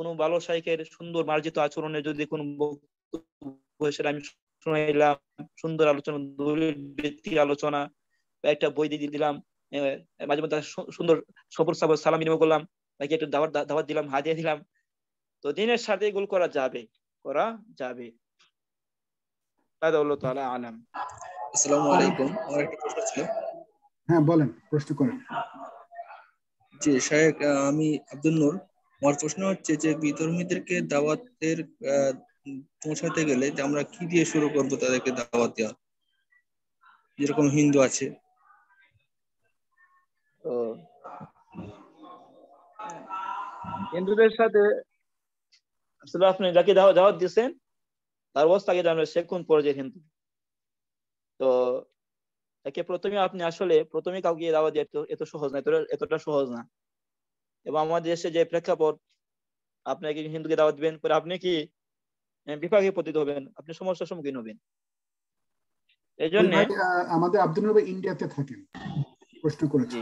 কোনো ব্যবসায়িকের সুন্দর মার্জিত আচরণে যদি কোনো আমি শুনাইলাম সুন্দর আলোচনা ভিত্তিক আলোচনা একটা বই দিয়ে দিলাম মাঝে মধ্যে সুন্দর সবর সাবর সালাম বিনিময় করলাম তাকে একটু দাবার দাবার দিলাম হাজিয়ে দিলাম তো দিনের সাথে এগুলো করা যাবে করা যাবে আলাম আসসালামু আলাইকুম আমার একটা প্রশ্ন ছিল হ্যাঁ বলেন প্রশ্ন করেন জি শায়েক আমি আব্দুল নূর আমার প্রশ্ন হচ্ছে যে বিধর্মীদেরকে দাওয়াতের পৌঁছাতে গেলে যে আমরা কি দিয়ে শুরু করব তাদেরকে দাওয়াত দেওয়া যেরকম হিন্দু আছে হিন্দুদের সাথে আসলে আপনি যাকে দাওয়াত দিয়েছেন তার অবস্থাকে জানবে সে কোন পর্যায়ের হিন্দু তো তাকে প্রথমে আপনি আসলে প্রথমে কাউকে দাওয়াত দিয়ে এত সহজ না এতটা সহজ না এবং আমাদের দেশে যে প্রেক্ষাপট আপনাকে হিন্দুকে দাওয়াত দিবেন পরে আপনি কি বিভাগে পতিত হবেন আপনি সমস্যার সম্মুখীন হবেন এই জন্য আমাদের আব্দুল নবী ইন্ডিয়াতে থাকেন প্রশ্ন করেছি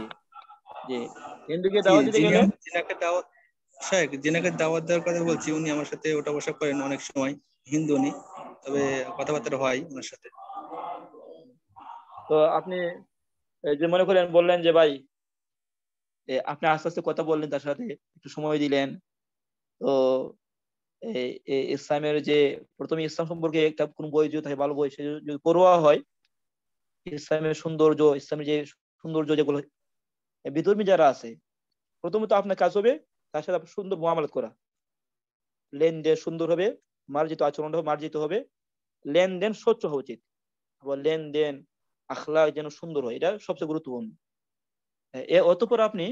দাওয়াত দাওয়াত দেওয়ার কথা বলছি উনি আমার সাথে ওটা করেন অনেক সময় হিন্দু তবে কথাবার্তা হয় সাথে তো আপনি যে মনে করেন বললেন যে ভাই আপনি আস্তে আস্তে কথা বললেন তার সাথে একটু সময় দিলেন তো ইসলামের যে প্রথমে ইসলাম সম্পর্কে একটা কোন বই যদি ভালো বই সে যদি পড়োয়া হয় ইসলামের সৌন্দর্য ইসলামের যে সৌন্দর্য যেগুলো বিধর্মী যারা আছে প্রথমত আপনার কাজ হবে তার সাথে সুন্দর মহামালত করা লেনদেন সুন্দর হবে মার্জিত আচরণ হবে মার্জিত হবে লেনদেন স্বচ্ছ হওয়া উচিত আবার লেনদেন আখলা যেন সুন্দর হয় এটা সবচেয়ে গুরুত্বপূর্ণ এ অতপর আপনি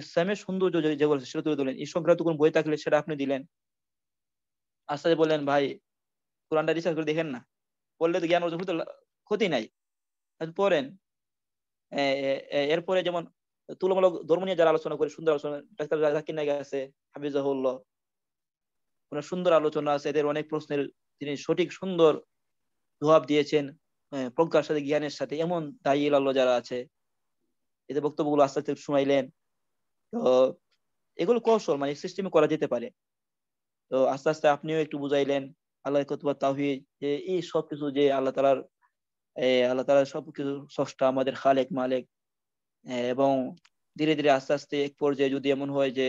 ইসলামের সৌন্দর্য যেগুলো সেটা তুলে ধরলেন এই সংক্রান্ত কোন বই থাকলে সেটা আপনি দিলেন আস্তে বললেন ভাই কোরআনটা রিসার্চ করে দেখেন না পড়লে তো জ্ঞান অর্জন করতে ক্ষতি নাই পড়েন এরপরে যেমন তুলমূলক ধর্ম নিয়ে যারা আলোচনা করে সুন্দর আলোচনা ডাক্তার জাকির নাকি আছে হাফিজাহুল্লাহ ওনার সুন্দর আলোচনা আছে এদের অনেক প্রশ্নের তিনি সঠিক সুন্দর জবাব দিয়েছেন প্রজ্ঞার সাথে জ্ঞানের সাথে এমন দায়ী আল্লাহ যারা আছে এদের বক্তব্যগুলো আস্তে আস্তে শুনাইলেন তো এগুলো কৌশল মানে সিস্টেমে করা যেতে পারে তো আস্তে আস্তে আপনিও একটু বুঝাইলেন আল্লাহ কতবা যে এই সবকিছু যে আল্লাহ তালার আল্লাহ তালার সবকিছু সষ্টা আমাদের খালেক মালেক এবং ধীরে ধীরে আস্তে আস্তে এক পর্যায়ে যদি এমন হয় যে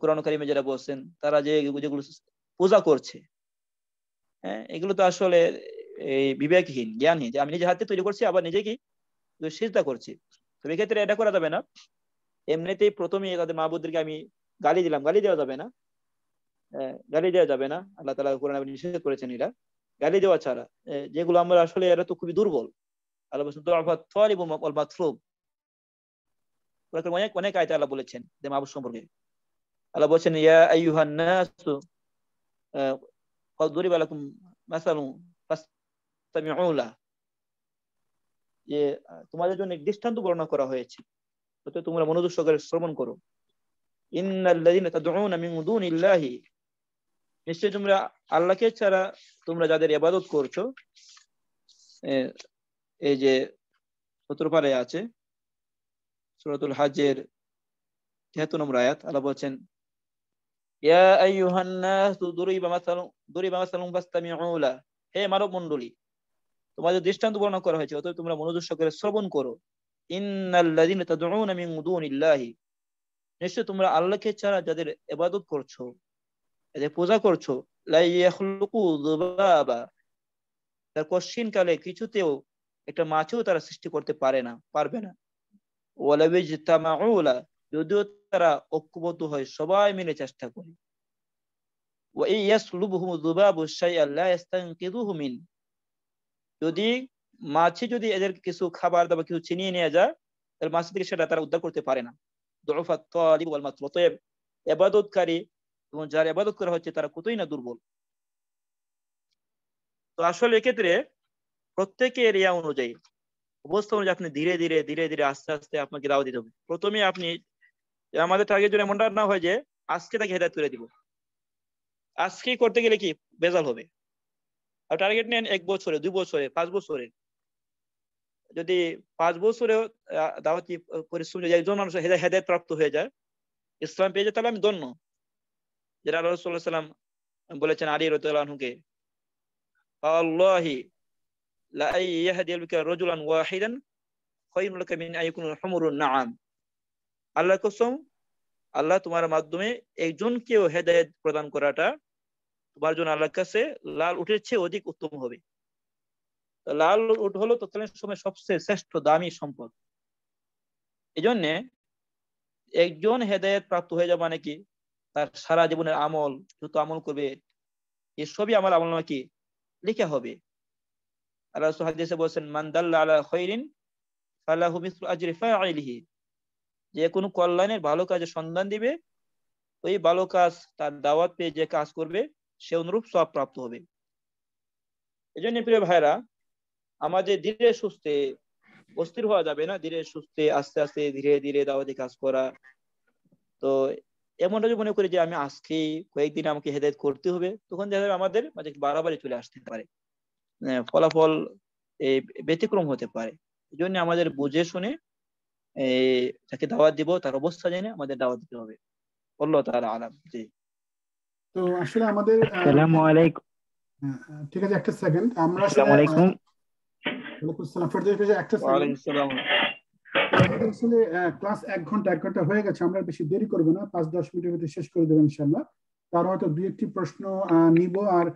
কোরআন কারিমে যারা বলছেন তারা যে যেগুলো পূজা করছে হ্যাঁ এগুলো তো আসলে এই বিবেকহীন জ্ঞানহীন যে আমি নিজে হাতে তৈরি করছি আবার নিজেকে সেজদা করছি তো এক্ষেত্রে এটা করা যাবে না এমনিতেই প্রথমে একাদের মাহবুদদেরকে আমি গালি দিলাম গালি দেওয়া যাবে না গালি দেওয়া যাবে না আল্লাহ তালা কোরআন নিষেধ করেছেন এরা গালি দেওয়া ছাড়া যেগুলো আমরা আসলে এরা তো খুবই দুর্বল আল্লাহ বলছেন অনেক অনেক আয়তা আল্লাহ বলেছেন যে মাহবুদ সম্পর্কে আল্লাহ বলছেন ইয়া আইয়ুহান নাসু قد যে তোমাদের জন্য দৃষ্টান্ত বর্ণনা করা হয়েছে তোমরা মনোযোগ সহকারে শ্রবণ করো ইন্নাল্লাযীনা তাদউনা নিশ্চয় তোমরা আল্লাহকে ছাড়া তোমরা যাদের ইবাদত করছো এই যে সতরপারে আছে সূরাতুল হাজের 73 নম্বর আয়াত আল্লাহ বলছেন ইয়া আইয়ুহান নাস দুরিবা মাসালুন দুরিবা মাসালুন হে মানব মন্ডলী তোমাদের দৃষ্টান্ত বর্ণনা করা হয়েছে অতএব তোমরা মনোযোগ সহকারে শ্রবণ করো নিশ্চয় তোমরা আল্লাহকে ছাড়া যাদের এবাদত করছো যাদের পূজা করছো তার কশিন কালে কিছুতেও একটা মাছও তারা সৃষ্টি করতে পারে না পারবে না যদিও তারা ঐক্যবদ্ধ হয় সবাই মিলে চেষ্টা করে যদি মাছি যদি এদের কিছু খাবার দাবার কিছু চিনিয়ে নিয়ে যায় তাহলে মাছি থেকে সেটা তারা উদ্ধার করতে পারে না এবাদতকারী এবং যার এবাদত করা হচ্ছে তারা কতই না দুর্বল তো আসলে এক্ষেত্রে প্রত্যেকে এরিয়া অনুযায়ী অবস্থা অনুযায়ী আপনি ধীরে ধীরে ধীরে ধীরে আস্তে আস্তে আপনাকে দাওয়া দিতে হবে প্রথমে আপনি আমাদের টার্গেট যদি এমনটা না হয় যে আজকে তাকে হেদায়ত করে দিব আজকে করতে গেলে কি বেজাল হবে আর টার্গেট নেন এক বছরে দুই বছরে পাঁচ বছরে যদি পাঁচ বছরে দাওয়াতি পরিশ্রম যদি একজন মানুষ হেদায় প্রাপ্ত হয়ে যায় ইসলাম পেয়ে যায় তাহলে আমি ধন্য যেটা আল্লাহ সাল্লাহ সাল্লাম বলেছেন আলী রতুল্লাহকে আল্লাহি আল্লাহ কসম আল্লাহ তোমার মাধ্যমে একজনকেও হেদায়ত প্রদান করাটা তোমার আল্লাহর কাছে লাল উঠের চেয়ে অধিক উত্তম হবে লাল উঠ হলো তৎকালীন সময় সবচেয়ে শ্রেষ্ঠ দামি সম্পদ এই জন্যে একজন হেদায়ত প্রাপ্ত হয়ে যাবে মানে কি তার সারা জীবনের আমল যত আমল করবে এসবই আমার আমল নাকি লিখা হবে আল্লাহ বলছেন মান্দাল্লা যে কোনো কল্যাণের ভালো কাজের সন্ধান দিবে ওই ভালো কাজ তার দাওয়াত পেয়ে যে কাজ করবে সে অনুরূপ সব প্রাপ্ত হবে এই জন্য প্রিয় ভাইরা আমাদের ধীরে সুস্থে অস্থির হওয়া যাবে না ধীরে সুস্থে আস্তে আস্তে ধীরে ধীরে দাওয়াতি কাজ করা তো এমনটা যদি মনে করি যে আমি আজকে কয়েকদিন আমাকে হেদায়ত করতে হবে তখন দেখা যাবে আমাদের মাঝে বাড়াবাড়ি চলে আসতে পারে হ্যাঁ, ফলাফল ব্যতিক্রম হতে পারে এই জন্য আমাদের বুঝে শুনে তাকে দাওয়াত দিব তার অবস্থা জেনে আমাদের দাওয়াত দিতে হবে বললো তার আলাম জি তো আসলে আমাদের আসসালামু আলাইকুম হ্যাঁ, হ্যাঁ, ঠিক আছে একটা সেকেন্ড আমরা আসসালামু আলাইকুম ওয়ালাইকুম আসসালাম ভাই একটা সেকেন্ড আসলে ক্লাস ঘন্টা ঘন্টা হয়ে গেছে আমরা বেশি দেরি করব না পাঁচ দশ মিনিটের মধ্যে শেষ করে দেবো তার হয়তো দুই একটি প্রশ্ন নিব আর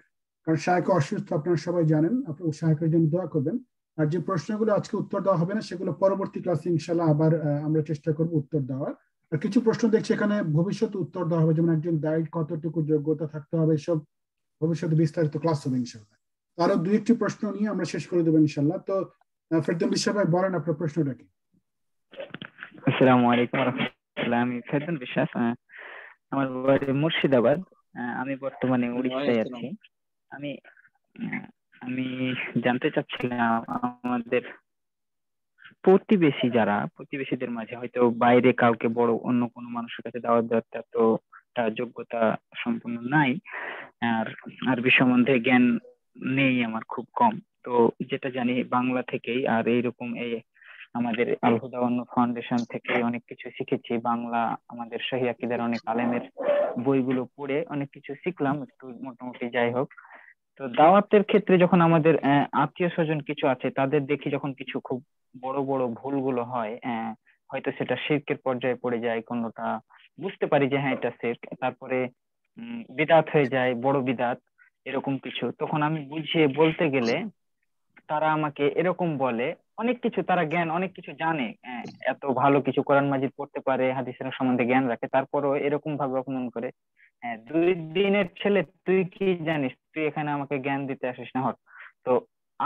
কারণ অসুস্থ আপনারা সবাই জানেন আপনার সাহেকের জন্য দোয়া করবেন আর যে প্রশ্নগুলো আজকে উত্তর দেওয়া হবে না সেগুলো পরবর্তী ক্লাসে ইনশাল্লাহ আবার আমরা চেষ্টা করব উত্তর দেওয়ার কিছু প্রশ্ন দেখছি এখানে ভবিষ্যৎ উত্তর দেওয়া হবে যেমন একজন গাইড কতটুকু যোগ্যতা থাকতে হবে সব ভবিষ্যতে বিস্তারিত ক্লাস হবে ইনশাল্লাহ আরো দুই একটি প্রশ্ন নিয়ে আমরা শেষ করে দেবো ইনশাল্লাহ তো ফেরদুল বিশ্বাস বলেন আপনার প্রশ্নটা কি আসসালামু আলাইকুম রাহমাতুল্লাহ আমি ফেরদুল বিশ্বাস আমার বাড়ি মুর্শিদাবাদ আমি বর্তমানে উড়িষ্যায় আছি আমি আমি জানতে চাচ্ছিলাম আমাদের প্রতিবেশী যারা প্রতিবেশীদের মাঝে হয়তো বাইরে কাউকে বড় অন্য কোনো মানুষের কাছে দাওয়াত দেওয়ার তো যোগ্যতা সম্পূর্ণ নাই আর আরবি সম্বন্ধে জ্ঞান নেই আমার খুব কম তো যেটা জানি বাংলা থেকেই আর এইরকম এই আমাদের আলহুদা অন্য ফাউন্ডেশন থেকে অনেক কিছু শিখেছি বাংলা আমাদের শহীদ আকিদের অনেক আলেমের বইগুলো পড়ে অনেক কিছু শিখলাম একটু মোটামুটি যাই হোক তো দাওয়াতের ক্ষেত্রে যখন আমাদের আত্মীয় স্বজন কিছু আছে তাদের দেখি যখন কিছু খুব বড় বড় ভুলগুলো হয় হয়তো সেটা শিরকের পর্যায়ে পড়ে যায় কোনোটা বুঝতে পারি যে হ্যাঁ এটা শিরক তারপরে বিদাত হয়ে যায় বড় বিদাত এরকম কিছু তখন আমি বুঝিয়ে বলতে গেলে তারা আমাকে এরকম বলে অনেক কিছু তারা জ্ঞান অনেক কিছু জানে এত ভালো কিছু কোরআন মাজিদ পড়তে পারে হাদিসের সম্বন্ধে জ্ঞান রাখে তারপরও এরকম ভাবে অপমান করে দুই দিনের ছেলে তুই কি জানিস তুই এখানে আমাকে জ্ঞান দিতে আসিস না হট তো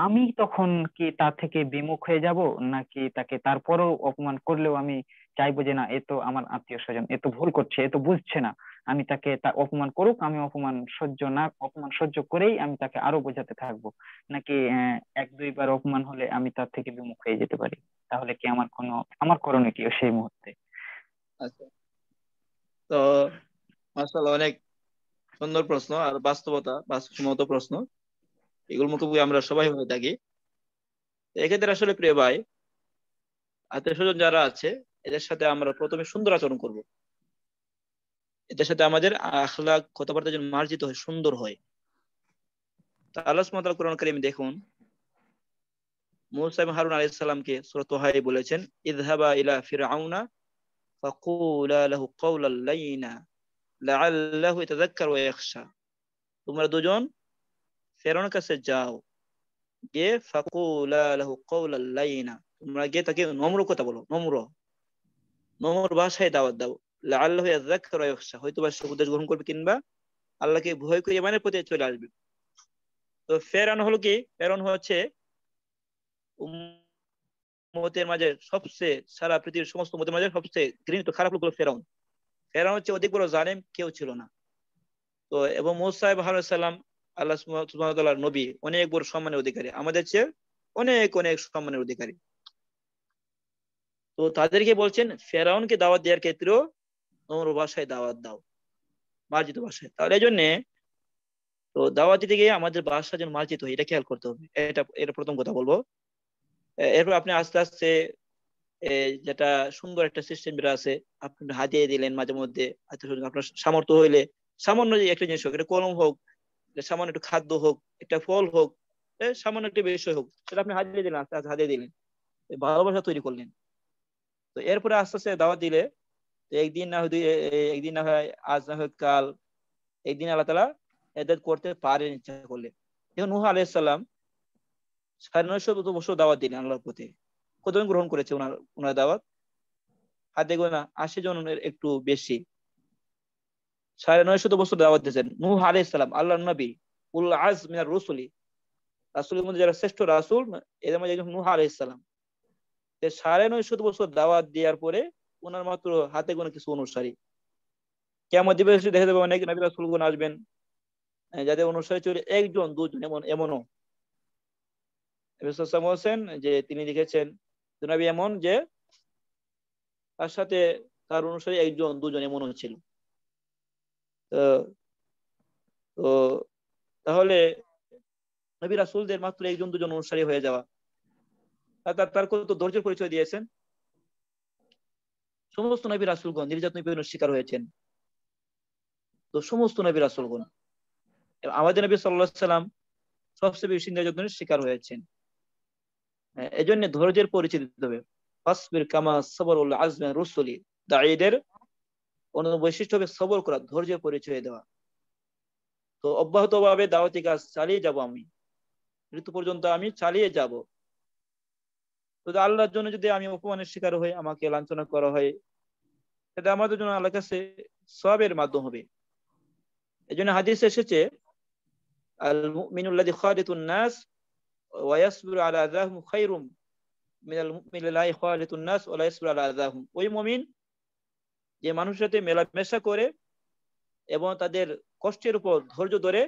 আমি তখন কি তার থেকে বিমুখ হয়ে যাব নাকি তাকে তারপরও অপমান করলেও আমি চাইবো যে না এ তো আমার আত্মীয় স্বজন এ তো ভুল করছে এ তো বুঝছে না আমি তাকে তা অপমান করুক আমি অপমান সহ্য না অপমান সহ্য করেই আমি তাকে আরো বোঝাতে থাকবো নাকি এক দুইবার অপমান হলে আমি তার থেকে বিমুখ হয়ে যেতে পারি তাহলে কি আমার কোনো আমার করণীয় কি সেই মুহূর্তে আচ্ছা। তো মাসাল্লাহ অনেক সুন্দর প্রশ্ন আর বাস্তবতা বাস্তবসম্মত প্রশ্ন এগুলো মুখোমুখি আমরা সবাই হয়ে থাকি এক্ষেত্রে আসলে প্রিয় ভাই আত্মীয় স্বজন যারা আছে এদের সাথে আমরা প্রথমে সুন্দর আচরণ করব এদের সাথে আমাদের আখলাক কথাবার্তা যেন মার্জিত হয় সুন্দর হয় তা আল্লাহ কোরআন করিম দেখুন মুসাইম হারুন আলাই হাই বলেছেন ইদহাবা ইলা ফিরাউনা ফাকুলা লাহু লাইনা লাআল্লাহু ওয়া তোমরা দুজন ফেরন কাছে যাও গিয়ে ফাকুলাহু লাইনা তোমরা গে তাকে নম্র কথা বলো নম্র নম্র ভাষায় দাওয়াত দাও আল্লাহ হয়তো বা সে গ্রহণ করবে কিংবা আল্লাহকে ভয় করে চলে আসবে তো হলো কি ফেরন হচ্ছে উম্মতের মাঝে সবচেয়ে সারা পৃথিবীর সমস্ত মতের মাঝে সবচেয়ে ঘৃণিত খারাপ লোক হলো ফেরাউন ফেরাউন হচ্ছে অধিক বড় জানেম কেউ ছিল না তো এবং মোসাহেব সাল্লাম আল্লাহ সুবাহতাল্লাহ নবী অনেক বড় সম্মানের অধিকারী আমাদের চেয়ে অনেক অনেক সম্মানের অধিকারী তো তাদেরকে বলছেন ফেরাউনকে দাওয়াত দেওয়ার ক্ষেত্রেও ভাষায় দাওয়াত দাও মার্জিত ভাষায় তাহলে জন্যে তো দাওয়াত দিতে গিয়ে আমাদের ভাষা যেন মার্জিত হয় এটা খেয়াল করতে হবে এটা এটা প্রথম কথা বলবো এরপর আপনি আস্তে আস্তে যেটা সুন্দর একটা সিস্টেম যেটা আছে আপনি হাতিয়ে দিলেন মাঝে মধ্যে আপনার সামর্থ্য হইলে সামান্য যে একটা জিনিস হোক এটা কলম হোক সামান্য একটু খাদ্য হোক একটা ফল হোক সামান্য একটা বিষয় হোক সেটা আপনি হাজিয়ে দিলেন আস্তে আস্তে হাজিয়ে দিলেন ভালোবাসা তৈরি করলেন তো এরপরে আস্তে আস্তে দাওয়া দিলে একদিন না হয় একদিন না হয় আজ না হয় কাল একদিন আল্লাহ তালা এদের করতে পারেন ইচ্ছা করলে এখন নুহা সাল্লাম সাড়ে নয়শো বছর দাওয়াত দিলেন আল্লাহর প্রতি কতজন গ্রহণ করেছে ওনার ওনার দাওয়াত হাতে গোনা আশি জন একটু বেশি সাড়ে নয় শত বছর দাওয়াত দিয়েছেন নূহ আলাই ইসলাম আল্লাহ নবী উল আজ মিনার রসুলি রাসুলের মধ্যে যারা শ্রেষ্ঠ রাসুল এদের মধ্যে একজন নূহ আলাই ইসলাম সাড়ে নয় শত বছর দাওয়াত দেওয়ার পরে ওনার মাত্র হাতে কোনো কিছু অনুসারী কেমন দিবে দেখা যাবে অনেক নবী রাসুলগুন আসবেন যাদের অনুসারী চলে একজন দুজন এমন এমনও হোসেন যে তিনি লিখেছেন নবী এমন যে তার সাথে তার অনুসারী একজন দুজন এমনও ছিল তো তো তাহলে নবী রাসুলদের মাত্র একজন দুজন অনুসারী হয়ে যাওয়া তার কত ধৈর্যের পরিচয় দিয়েছেন সমস্ত নবী রাসুলগণ নির্যাতন বিভিন্ন শিকার হয়েছেন তো সমস্ত নবী রাসুলগণ আমাদের নবী সাল্লাহ সাল্লাম সবচেয়ে বেশি নির্যাতনের শিকার হয়েছেন হ্যাঁ, এজন্য ধৈর্যের পরিচয় দিতে হবে ফাসবির কামা সবরুল আজমের রসুলি দায়ীদের অন্যতম বৈশিষ্ট্য হবে সবর করা ধৈর্য পরিচয় দেওয়া তো অব্যাহত ভাবে দাওয়াতি কাজ চালিয়ে যাব আমি মৃত্যু পর্যন্ত আমি চালিয়ে যাব তো আল্লাহর জন্য যদি আমি অপমানের শিকার হই আমাকে লাঞ্ছনা করা হয় সেটা আমাদের জন্য আল্লাহ কাছে সবের মাধ্যম হবে এই জন্য হাদিস এসেছে আল মুমিনুল্লাদি নাস ওয়া আলা মিনাল নাস ওয়া আলা ওই মমিন যে মানুষের সাথে মেলামেশা করে এবং তাদের কষ্টের উপর ধৈর্য ধরে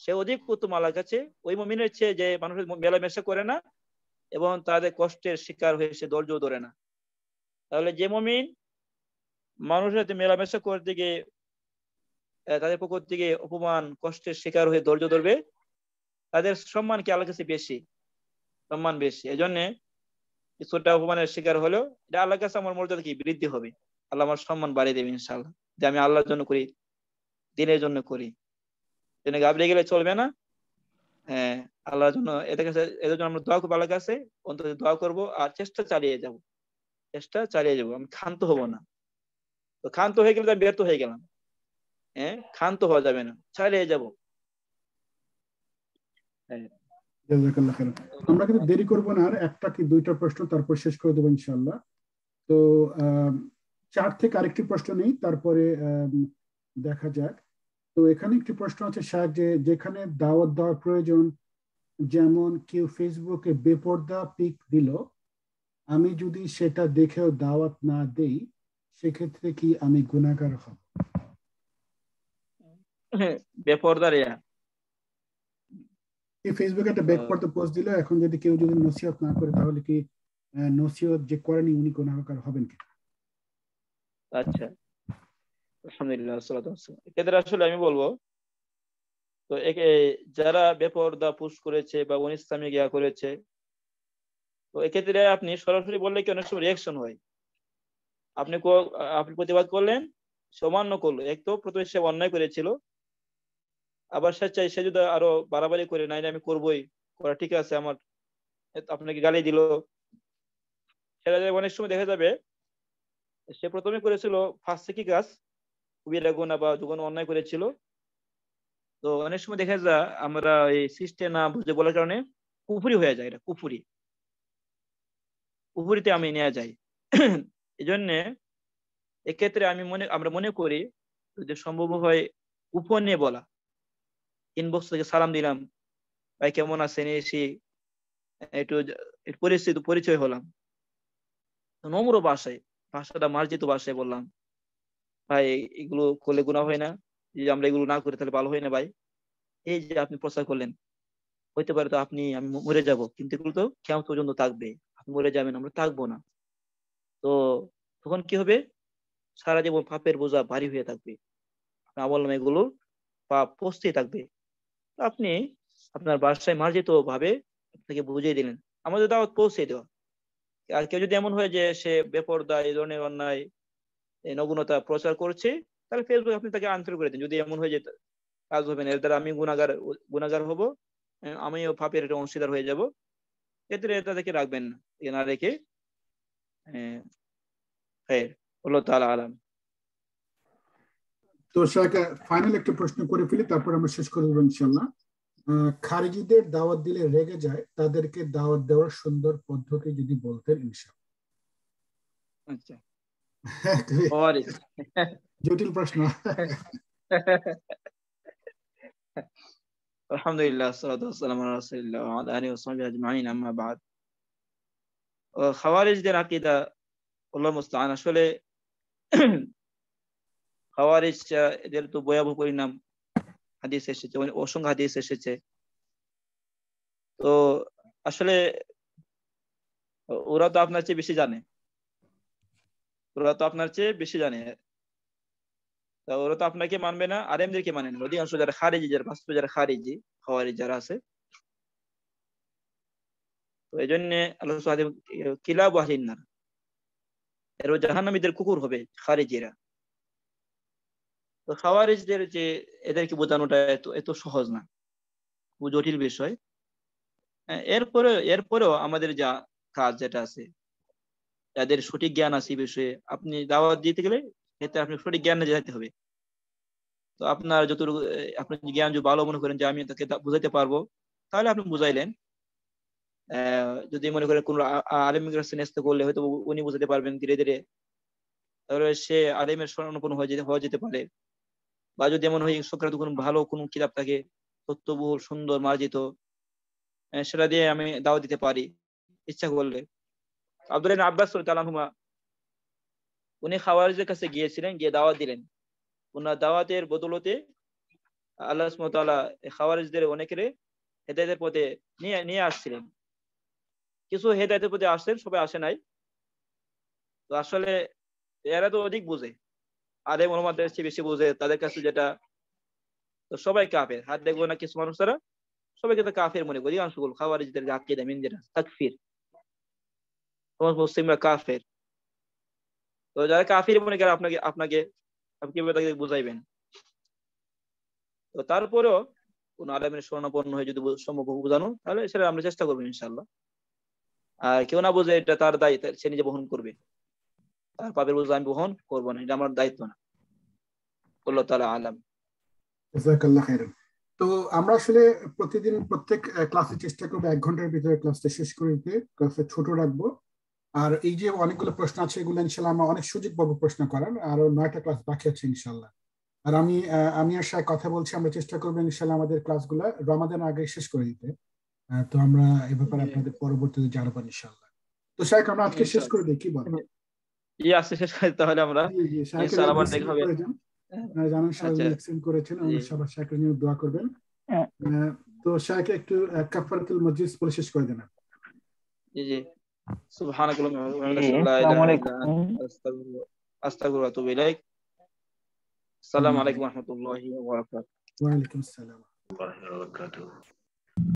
সে অধিক উত্তম আল্লাহর কাছে ওই মমিনের চেয়ে যে মানুষের মেলামেশা করে না এবং তাদের কষ্টের শিকার হয়ে সে ধৈর্য ধরে না তাহলে যে মমিন মানুষের সাথে মেলামেশা করতে গিয়ে তাদের পক্ষ থেকে অপমান কষ্টের শিকার হয়ে ধৈর্য ধরবে তাদের সম্মান কি আল্লাহ কাছে বেশি সম্মান বেশি এজন্য কিছুটা অপমানের শিকার হলেও এটা আল্লাহ কাছে আমার মর্যাদা কি বৃদ্ধি হবে আল্লাহ আমার সম্মান বাড়িয়ে দেবে ইনশাল্লাহ যে আমি আল্লাহর জন্য করি দিনের জন্য করি জন্য গাবড়ে গেলে চলবে না হ্যাঁ আল্লাহর জন্য এদের কাছে এদের জন্য আমরা দোয়া কাছে অন্তত দোয়া করব আর চেষ্টা চালিয়ে যাব চেষ্টা চালিয়ে যাব আমি ক্ষান্ত হব না তো ক্ষান্ত হয়ে গেলে ব্যর্থ হয়ে গেলাম হ্যাঁ ক্ষান্ত হওয়া যাবে না চালিয়ে যাব হ্যাঁ। আমরা কিন্তু দেরি করবো না আর একটা কি দুইটা প্রশ্ন তারপর শেষ করে দেবো ইনশাল্লাহ তো আহ চার থেকে আরেকটি প্রশ্ন নেই তারপরে দেখা যাক তো এখানে একটি প্রশ্ন আছে স্যার যে যেখানে দাওয়াত দেওয়ার প্রয়োজন যেমন কেউ ফেসবুকে বেপর্দা পিক দিল আমি যদি সেটা দেখেও দাওয়াত না দেই সেক্ষেত্রে কি আমি গুণাকার হব হ্যাঁ, বেপর্দা ফেসবুকে একটা বেপর্দা পোস্ট দিল এখন যদি কেউ যদি নসিহত না করে তাহলে কি নসিহত যে করেনি উনি গুণাগার হবেন কিনা আচ্ছা।, আচ্ছা আলহামদুলিল্লাহ এদের আসলে আমি বলবো তো একে যারা বেপরদা পুশ করেছে বা অনিস্তামে গিয়া করেছে তো এক্ষেত্রে আপনি সরাসরি বললে কি অনেক সময় রিয়াকশন হয় আপনি আপনি প্রতিবাদ করলেন সে করলো এক তো প্রথমে সে অন্যায় করেছিল আবার সে চাই সে যদি আরো বাড়াবাড়ি করে নাই আমি করবই করা ঠিক আছে আমার আপনাকে গালি দিল সেটা অনেক সময় দেখা যাবে সে প্রথমে করেছিল ফার্স্ট কি কাজ কবিরা গোনা বা যখন অন্যায় করেছিল তো অনেক সময় দেখা যায় আমরা এই সিস্টে না বুঝে বলার কারণে কুফুরি হয়ে যায় এটা কুফুরি কুফুরিতে আমি নেওয়া যাই এই জন্যে এক্ষেত্রে আমি মনে আমরা মনে করি যদি সম্ভব হয় উপর নিয়ে বলা ইনবক্স থেকে সালাম দিলাম ভাই কেমন আছে এসে একটু পরিচিত পরিচয় হলাম নম্র বাসায় ভাষাটা মার্জিত ভাষায় বললাম ভাই এগুলো করলে গুণা হয় না যদি আমরা এগুলো না করি তাহলে ভালো হয় না ভাই এই যে আপনি প্রচার করলেন হইতে পারে তো আপনি আমি মরে যাব কিন্তু এগুলো তো কেমন পর্যন্ত থাকবে আপনি মরে যাবেন আমরা থাকবো না তো তখন কি হবে সারা জীবন পাপের বোঝা ভারী হয়ে থাকবে আপনার বললাম এগুলো পাপ পৌঁছতেই থাকবে আপনি আপনার বাসায় মার্জিত ভাবে আপনাকে বুঝিয়ে দিলেন আমাদের দাওয়াত পৌঁছে দেওয়া আর কেউ যদি এমন হয় যে সে বেপরদা এই ধরনের অন্যায় নগুণতা প্রচার করছে তাহলে ফেসবুক আপনি তাকে আনফিল করে দিন যদি এমন হয়ে যেত কাজ হবে না এর দ্বারা আমি গুণাগার গুণাগার হব আমিও ফাঁপের একটা অংশীদার হয়ে যাব এতে তাদেরকে রাখবেন না রেখে আলাম তো ফাইনাল একটা প্রশ্ন করে ফেলি তারপর আমরা শেষ করে দেবো ইনশাল্লাহ খারিজিদের দাওয়াত দিলে রেগে যায় তাদেরকে দাওয়াত দেওয়ার সুন্দর পদ্ধতি যদি বলতেন ইনশাল আচ্ছা। হ্যাঁ, জটিল প্রশ্ন আলহামদুলিল্লাহ সালাম আজমাইন আম্মা বাদ খাওয়ারিজদের আল্লাহ মুস্তান আসলে খাওয়ারিজ এদের তো ভয়াবহ পরিণাম হাদিস এসেছে অসংখ্য হাদিস এসেছে তো আসলে ওরা তো আপনার চেয়ে বেশি জানে ওরা তো আপনার চেয়ে বেশি জানে ওরা তো আপনাকে মানবে না আর এমদেরকে মানে না অধিকাংশ যারা খারিজি যারা বাস্তব যারা খারিজি হওয়ারি যারা আছে তো এই জন্য আল্লাহ কিলাব আহলিনার এর জাহান্নামীদের কুকুর হবে খারিজিরা তো খাওয়ারিজদের যে এদেরকে বোঝানোটা এত এত সহজ না খুব জটিল বিষয় হ্যাঁ, এরপরে এরপরেও আমাদের যা কাজ যেটা আছে যাদের সঠিক জ্ঞান আছে এই বিষয়ে আপনি দাওয়াত দিতে গেলে সেটা আপনি সঠিক জ্ঞান নিয়ে যেতে হবে তো আপনার যতটুকু আপনি জ্ঞান যদি ভালো মনে করেন যে আমি তাকে বুঝাইতে পারবো তাহলে আপনি বুঝাইলেন যদি মনে করেন কোন আলিমের কাছে করলে হয়তো উনি বুঝাতে পারবেন ধীরে ধীরে তাহলে সে আলেমের স্মরণপূর্ণ হয়ে যেতে হয়ে যেতে পারে বা যদি এমন হয় সক্রান্ত কোন ভালো কোন কিতাব থাকে তথ্যবহুল সুন্দর মার্জিত সেটা দিয়ে আমি দাওয়া দিতে পারি ইচ্ছা করলে আব্দুল আব্বাস তালাহুমা উনি খাওয়ারিজের কাছে গিয়েছিলেন গিয়ে দাওয়াত দিলেন ওনার দাওয়াতের বদলতে আল্লাহ খাওয়ারিজদের অনেকেরে হেদায়তের পথে নিয়ে নিয়ে আসছিলেন কিছু হেদায়তের পথে আসছেন সবাই আসে নাই তো আসলে এরা তো অধিক বুঝে আদে ওলামাদের চেয়ে বেশি বোঝে তাদের কাছে যেটা তো সবাই কাফের হাত দেখবো না কিছু মানুষ তারা সবাইকে তো কাফের মনে করি অংশগুল খাওয়ারিজদের আকিদা মিন যেটা তাকফির তোমার মুসলিমরা কাফের তো যারা কাফির মনে করে আপনাকে আপনাকে আপনি কিভাবে তাকে বুঝাইবেন তো তারপরেও কোন আলমের শরণাপন্ন হয়ে যদি সম্ভব বোঝানো তাহলে সেটা আমরা চেষ্টা করবো ইনশাল্লাহ আর কেউ না বোঝে এটা তার দায়িত্ব সে নিজে বহন করবে তার পাপের বোঝা আমি বহন করবো না এটা আমার দায়িত্ব না আল্লাহ তালা আলাম তো আমরা আসলে প্রতিদিন প্রত্যেক ক্লাসে চেষ্টা করবো এক ঘন্টার ভিতরে ক্লাসটা শেষ করে দিতে ক্লাসে ছোট রাখবো আর এই যে অনেকগুলো প্রশ্ন আছে এগুলো ইনশাল্লাহ আমরা অনেক সুযোগ পাবো প্রশ্ন করার আরো নয়টা ক্লাস বাকি আছে ইনশাল্লাহ আর আমি আমি আর সাথে কথা বলছি আমরা চেষ্টা করবো ইনশাল্লাহ আমাদের ক্লাসগুলো রমাদান আগে শেষ করে দিতে তো আমরা এ ব্যাপারে আপনাদের পরবর্তীতে জানাবো ইনশাল্লাহ তো সাহেব আমরা আজকে শেষ করে দিই কি বলেন ই আসছে শেষ করে তাহলে আমরা ইনশাআল্লাহ আবার দেখা হবে জানান সাহেব এক্সেন্ড করেছেন এবং সবার শাকির নিয়ে দোয়া করবেন তো শাহেক একটু কাফারাতুল মসজিদ বলে শেষ করে দেন জি জি سبحانك اللهم وبحمدك لا اله الا انت استغفرك استغفرك واتوب اليك السلام عليكم ورحمه الله وبركاته وعليكم السلام ورحمه الله وبركاته